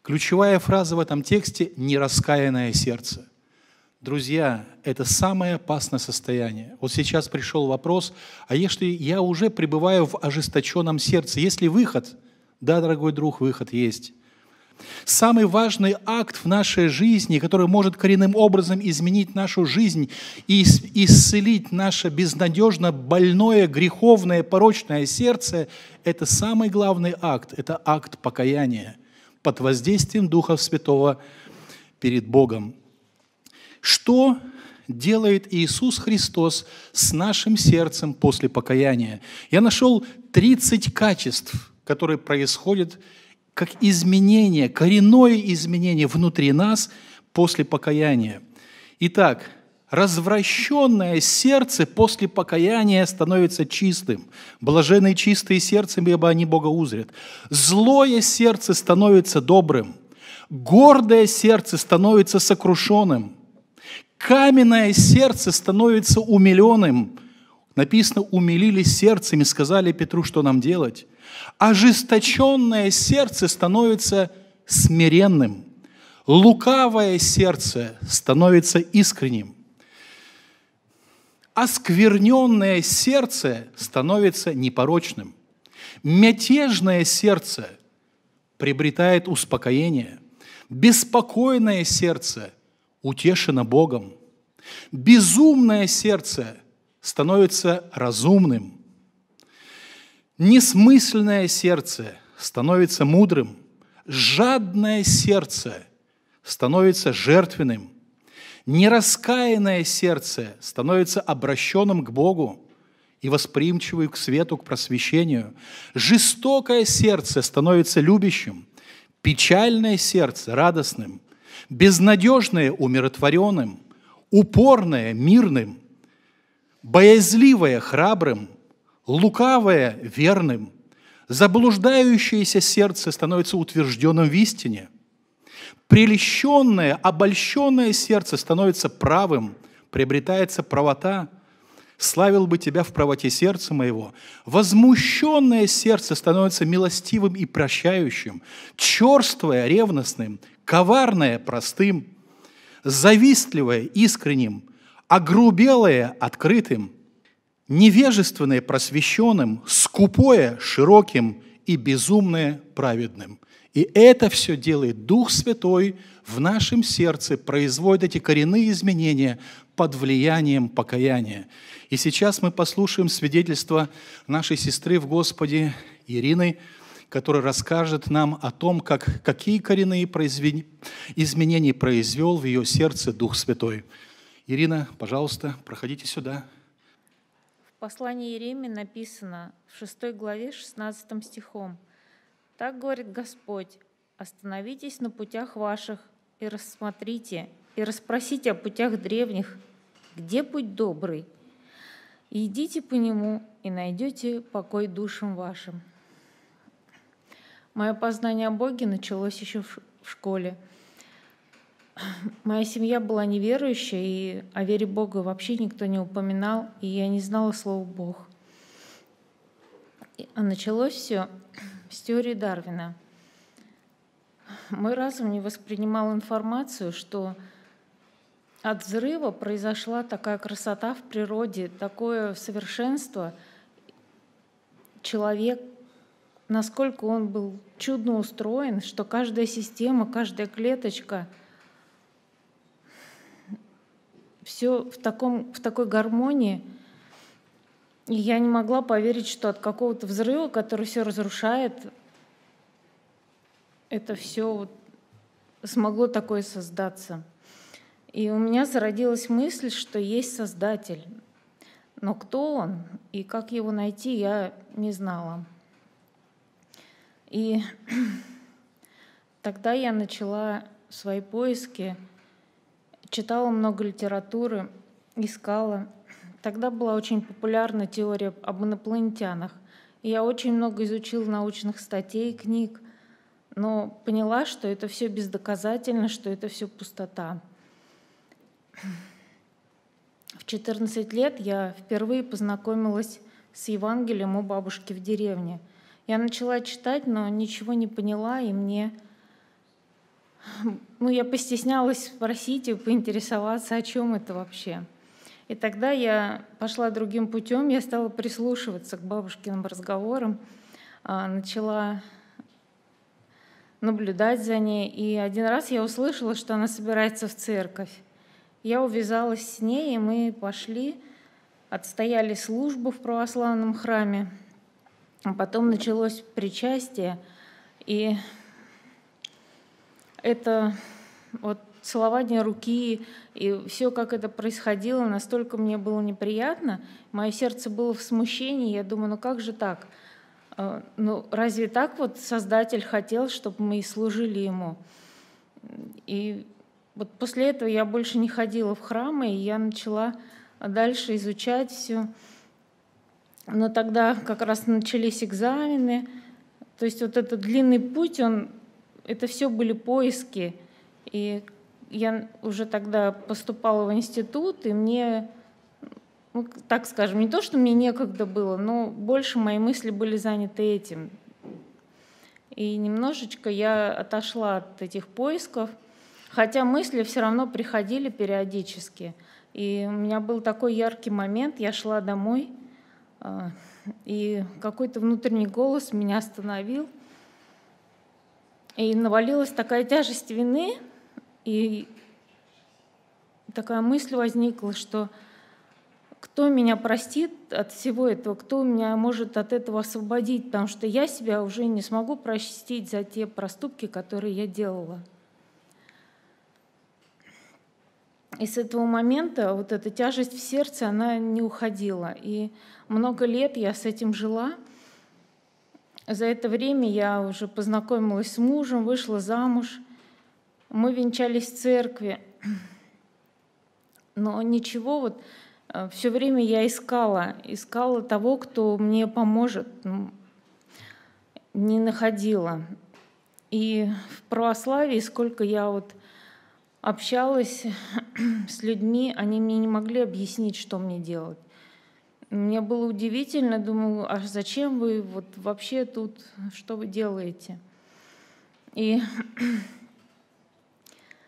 Ключевая фраза в этом тексте – нераскаянное сердце. Друзья, это самое опасное состояние. Вот сейчас пришел вопрос, а если я уже пребываю в ожесточенном сердце, есть ли выход – да, дорогой друг, выход есть. Самый важный акт в нашей жизни, который может коренным образом изменить нашу жизнь и исцелить наше безнадежно больное, греховное, порочное сердце, это самый главный акт, это акт покаяния под воздействием Духа Святого перед Богом. Что делает Иисус Христос с нашим сердцем после покаяния? Я нашел 30 качеств – который происходит как изменение, коренное изменение внутри нас после покаяния. Итак, развращенное сердце после покаяния становится чистым. Блаженные чистые сердцем, ибо они Бога узрят. Злое сердце становится добрым. Гордое сердце становится сокрушенным. Каменное сердце становится умиленным. Написано, умилили сердцем и сказали Петру, что нам делать. Ожесточенное сердце становится смиренным. Лукавое сердце становится искренним. Оскверненное сердце становится непорочным. Мятежное сердце приобретает успокоение. Беспокойное сердце утешено Богом. Безумное сердце становится разумным – Несмысленное сердце становится мудрым, жадное сердце становится жертвенным, нераскаянное сердце становится обращенным к Богу и восприимчивым к свету, к просвещению. Жестокое сердце становится любящим, печальное сердце – радостным, безнадежное – умиротворенным, упорное – мирным, боязливое – храбрым – лукавое – верным, заблуждающееся сердце становится утвержденным в истине, прелещенное, обольщенное сердце становится правым, приобретается правота – славил бы Тебя в правоте сердца моего. Возмущенное сердце становится милостивым и прощающим, черствое – ревностным, коварное – простым, завистливое – искренним, огрубелое – открытым, невежественное – просвещенным, скупое – широким и безумное – праведным. И это все делает Дух Святой в нашем сердце, производит эти коренные изменения под влиянием покаяния. И сейчас мы послушаем свидетельство нашей сестры в Господе Ирины, которая расскажет нам о том, как, какие коренные произвен... изменения произвел в ее сердце Дух Святой. Ирина, пожалуйста, проходите сюда послании Иеремии написано в 6 главе 16 стихом. «Так говорит Господь, остановитесь на путях ваших и рассмотрите, и расспросите о путях древних, где путь добрый, и идите по нему, и найдете покой душам вашим». Мое познание о Боге началось еще в школе – Моя семья была неверующая, и о вере Бога вообще никто не упоминал, и я не знала слова «Бог». А началось все с теории Дарвина. Мой разум не воспринимал информацию, что от взрыва произошла такая красота в природе, такое совершенство. Человек, насколько он был чудно устроен, что каждая система, каждая клеточка — все в, таком, в такой гармонии. И я не могла поверить, что от какого-то взрыва, который все разрушает, это все вот смогло такое создаться. И у меня зародилась мысль, что есть Создатель. Но кто он и как его найти, я не знала. И тогда я начала свои поиски – читала много литературы, искала. Тогда была очень популярна теория об инопланетянах. я очень много изучила научных статей, книг, но поняла, что это все бездоказательно, что это все пустота. В 14 лет я впервые познакомилась с Евангелием у бабушки в деревне. Я начала читать, но ничего не поняла, и мне ну, я постеснялась спросить и поинтересоваться, о чем это вообще. И тогда я пошла другим путем, я стала прислушиваться к бабушкиным разговорам, а, начала наблюдать за ней. И один раз я услышала, что она собирается в церковь. Я увязалась с ней, и мы пошли, отстояли службу в православном храме. А потом началось причастие, и это вот целование руки, и все, как это происходило, настолько мне было неприятно. Мое сердце было в смущении, я думаю, ну как же так? А, ну разве так вот Создатель хотел, чтобы мы и служили Ему? И вот после этого я больше не ходила в храмы, и я начала дальше изучать все. Но тогда как раз начались экзамены. То есть вот этот длинный путь, он это все были поиски. И я уже тогда поступала в институт, и мне, ну, так скажем, не то, что мне некогда было, но больше мои мысли были заняты этим. И немножечко я отошла от этих поисков, хотя мысли все равно приходили периодически. И у меня был такой яркий момент, я шла домой, а, и какой-то внутренний голос меня остановил – и навалилась такая тяжесть вины, и такая мысль возникла, что кто меня простит от всего этого, кто меня может от этого освободить, потому что я себя уже не смогу простить за те проступки, которые я делала. И с этого момента вот эта тяжесть в сердце, она не уходила. И много лет я с этим жила – за это время я уже познакомилась с мужем, вышла замуж. Мы венчались в церкви. Но ничего, вот э, все время я искала, искала того, кто мне поможет, ну, не находила. И в православии, сколько я вот общалась с людьми, они мне не могли объяснить, что мне делать. Мне было удивительно, думаю, а зачем вы вот вообще тут, что вы делаете? И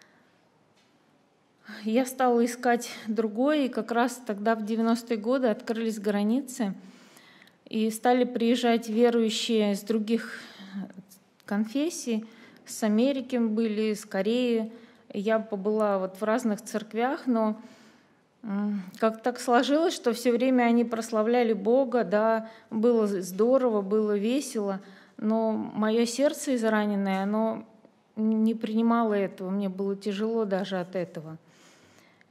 я стала искать другое, и как раз тогда в 90-е годы открылись границы, и стали приезжать верующие из других конфессий, с Америки были, с Кореи. Я побыла вот в разных церквях, но как так сложилось, что все время они прославляли Бога, да, было здорово, было весело, но мое сердце израненное, оно не принимало этого, мне было тяжело даже от этого.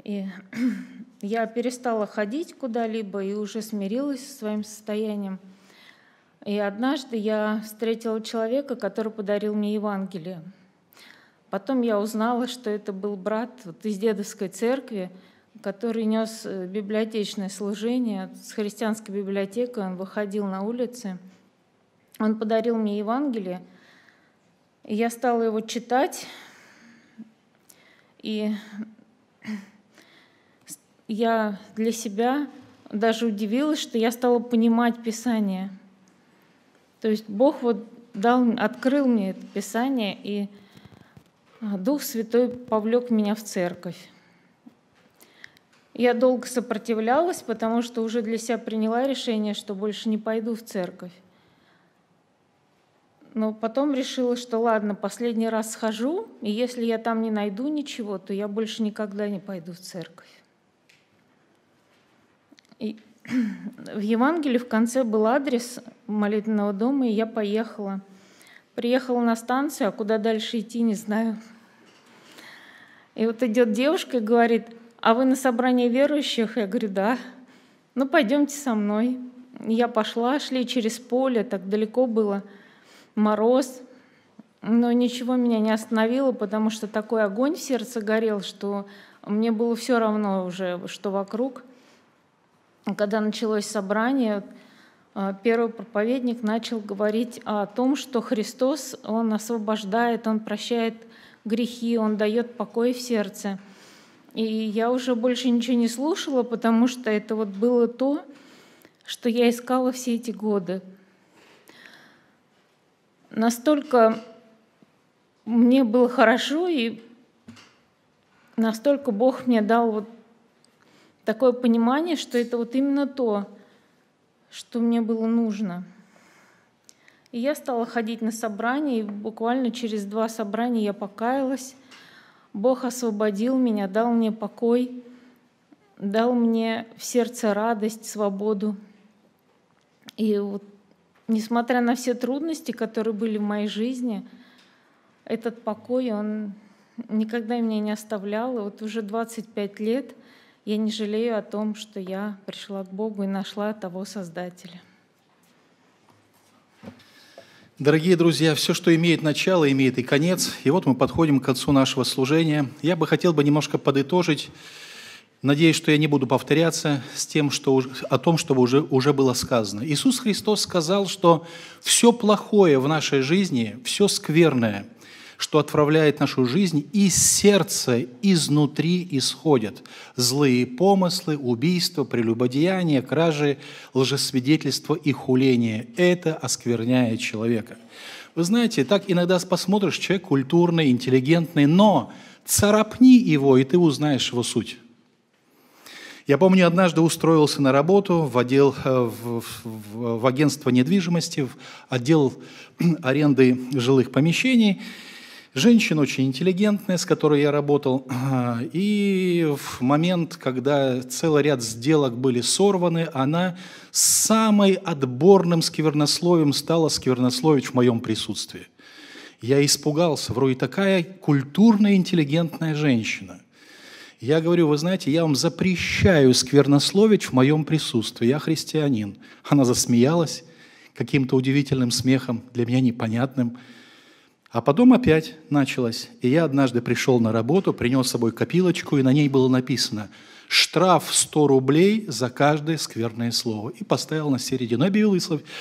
И я перестала ходить куда-либо и уже смирилась со своим состоянием. И однажды я встретила человека, который подарил мне Евангелие. Потом я узнала, что это был брат вот, из дедовской церкви, который нес э, библиотечное служение с христианской библиотекой, он выходил на улицы. Он подарил мне Евангелие, и я стала его читать, и я для себя даже удивилась, что я стала понимать Писание. То есть Бог вот дал, открыл мне это Писание, и Дух Святой повлек меня в церковь. Я долго сопротивлялась, потому что уже для себя приняла решение, что больше не пойду в церковь. Но потом решила, что ладно, последний раз схожу, и если я там не найду ничего, то я больше никогда не пойду в церковь. И в Евангелии в конце был адрес молитвенного дома, и я поехала. Приехала на станцию, а куда дальше идти, не знаю. И вот идет девушка и говорит – а вы на собрании верующих? Я говорю, да. Ну, пойдемте со мной. Я пошла, шли через поле, так далеко было, мороз. Но ничего меня не остановило, потому что такой огонь в сердце горел, что мне было все равно уже, что вокруг. Когда началось собрание, э, первый проповедник начал говорить о том, что Христос, Он освобождает, Он прощает грехи, Он дает покой в сердце – и я уже больше ничего не слушала, потому что это вот было то, что я искала все эти годы. Настолько мне было хорошо, и настолько Бог мне дал вот такое понимание, что это вот именно то, что мне было нужно. И я стала ходить на собрания, и буквально через два собрания я покаялась. Бог освободил меня, дал мне покой, дал мне в сердце радость, свободу. И вот, несмотря на все трудности, которые были в моей жизни, этот покой, он никогда меня не оставлял. И вот уже 25 лет я не жалею о том, что я пришла к Богу и нашла того Создателя. Дорогие друзья, все, что имеет начало, имеет и конец. И вот мы подходим к концу нашего служения. Я бы хотел бы немножко подытожить. Надеюсь, что я не буду повторяться с тем, что, о том, что уже, уже было сказано. Иисус Христос сказал, что все плохое в нашей жизни, все скверное – что отправляет нашу жизнь, из сердца, изнутри исходят злые помыслы, убийства, прелюбодеяния, кражи, лжесвидетельство и хуление. Это оскверняет человека. Вы знаете, так иногда посмотришь, человек культурный, интеллигентный, но царапни его, и ты узнаешь его суть. Я помню, однажды устроился на работу э, в, отдел, в, в, в агентство недвижимости, в отдел аренды жилых помещений. Женщина очень интеллигентная, с которой я работал. И в момент, когда целый ряд сделок были сорваны, она самой отборным сквернословием стала сквернословить в моем присутствии. Я испугался, вроде такая культурная, интеллигентная женщина – я говорю, вы знаете, я вам запрещаю сквернословить в моем присутствии, я христианин. Она засмеялась каким-то удивительным смехом, для меня непонятным. А потом опять началось. И я однажды пришел на работу, принес с собой копилочку, и на ней было написано «Штраф 100 рублей за каждое скверное слово». И поставил на середину. Объявил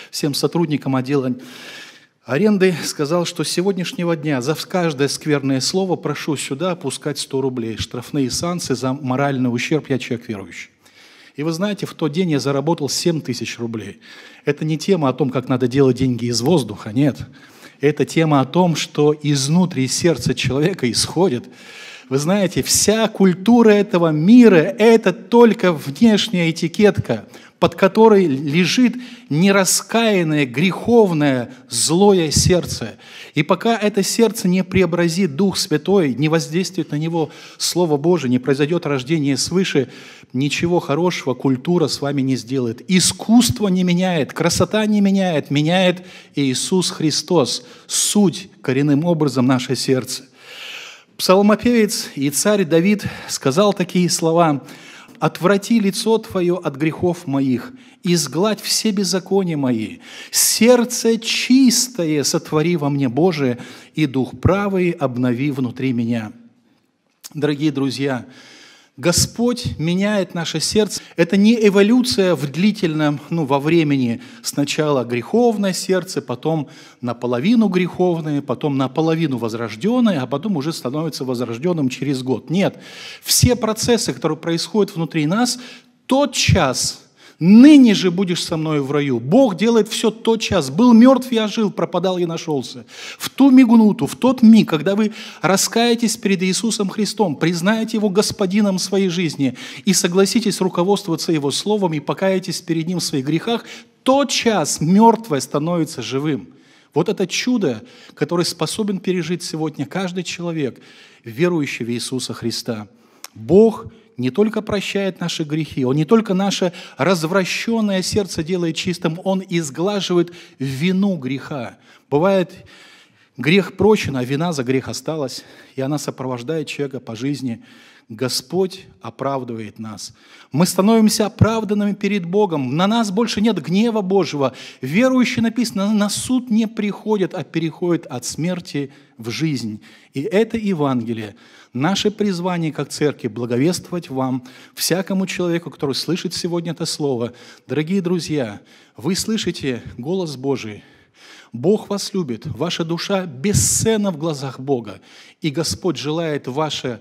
всем сотрудникам отдела аренды, сказал, что с сегодняшнего дня за каждое скверное слово прошу сюда опускать 100 рублей. Штрафные санкции за моральный ущерб, я человек верующий. И вы знаете, в тот день я заработал 7 тысяч рублей. Это не тема о том, как надо делать деньги из воздуха, нет. Нет. Это тема о том, что изнутри сердца человека исходит. Вы знаете, вся культура этого мира – это только внешняя этикетка – под которой лежит нераскаянное, греховное, злое сердце. И пока это сердце не преобразит Дух Святой, не воздействует на него Слово Божие, не произойдет рождение свыше, ничего хорошего культура с вами не сделает. Искусство не меняет, красота не меняет, меняет Иисус Христос, суть, коренным образом наше сердце. Псалмопевец и царь Давид сказал такие слова – отврати лицо Твое от грехов моих, изгладь все беззакония мои. Сердце чистое сотвори во мне, Боже, и дух правый обнови внутри меня». Дорогие друзья, друзья, Господь меняет наше сердце. Это не эволюция в длительном, ну, во времени. Сначала греховное сердце, потом наполовину греховное, потом наполовину возрожденное, а потом уже становится возрожденным через год. Нет. Все процессы, которые происходят внутри нас, тот час – Ныне же будешь со мною в раю. Бог делает все тот час. Был мертв, я жил, пропадал, и нашелся. В ту мигнуту, в тот миг, когда вы раскаетесь перед Иисусом Христом, признаете Его Господином своей жизни и согласитесь руководствоваться Его Словом и покаетесь перед Ним в своих грехах, тот час мертвое становится живым. Вот это чудо, которое способен пережить сегодня каждый человек, верующий в Иисуса Христа. Бог не только прощает наши грехи, Он не только наше развращенное сердце делает чистым, Он изглаживает вину греха. Бывает, грех прочен, а вина за грех осталась, и она сопровождает человека по жизни – Господь оправдывает нас. Мы становимся оправданными перед Богом. На нас больше нет гнева Божьего. Верующие, написано, на суд не приходят, а переходят от смерти в жизнь. И это Евангелие. Наше призвание как церкви – благовествовать вам, всякому человеку, который слышит сегодня это слово. Дорогие друзья, вы слышите голос Божий – Бог вас любит, ваша душа бесценна в глазах Бога, и Господь желает ваше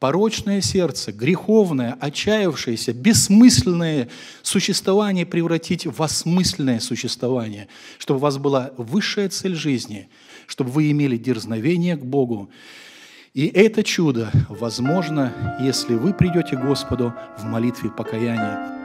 порочное сердце, греховное, отчаявшееся, бессмысленное существование превратить в осмысленное существование, чтобы у вас была высшая цель жизни, чтобы вы имели дерзновение к Богу. И это чудо возможно, если вы придете к Господу в молитве покаяния.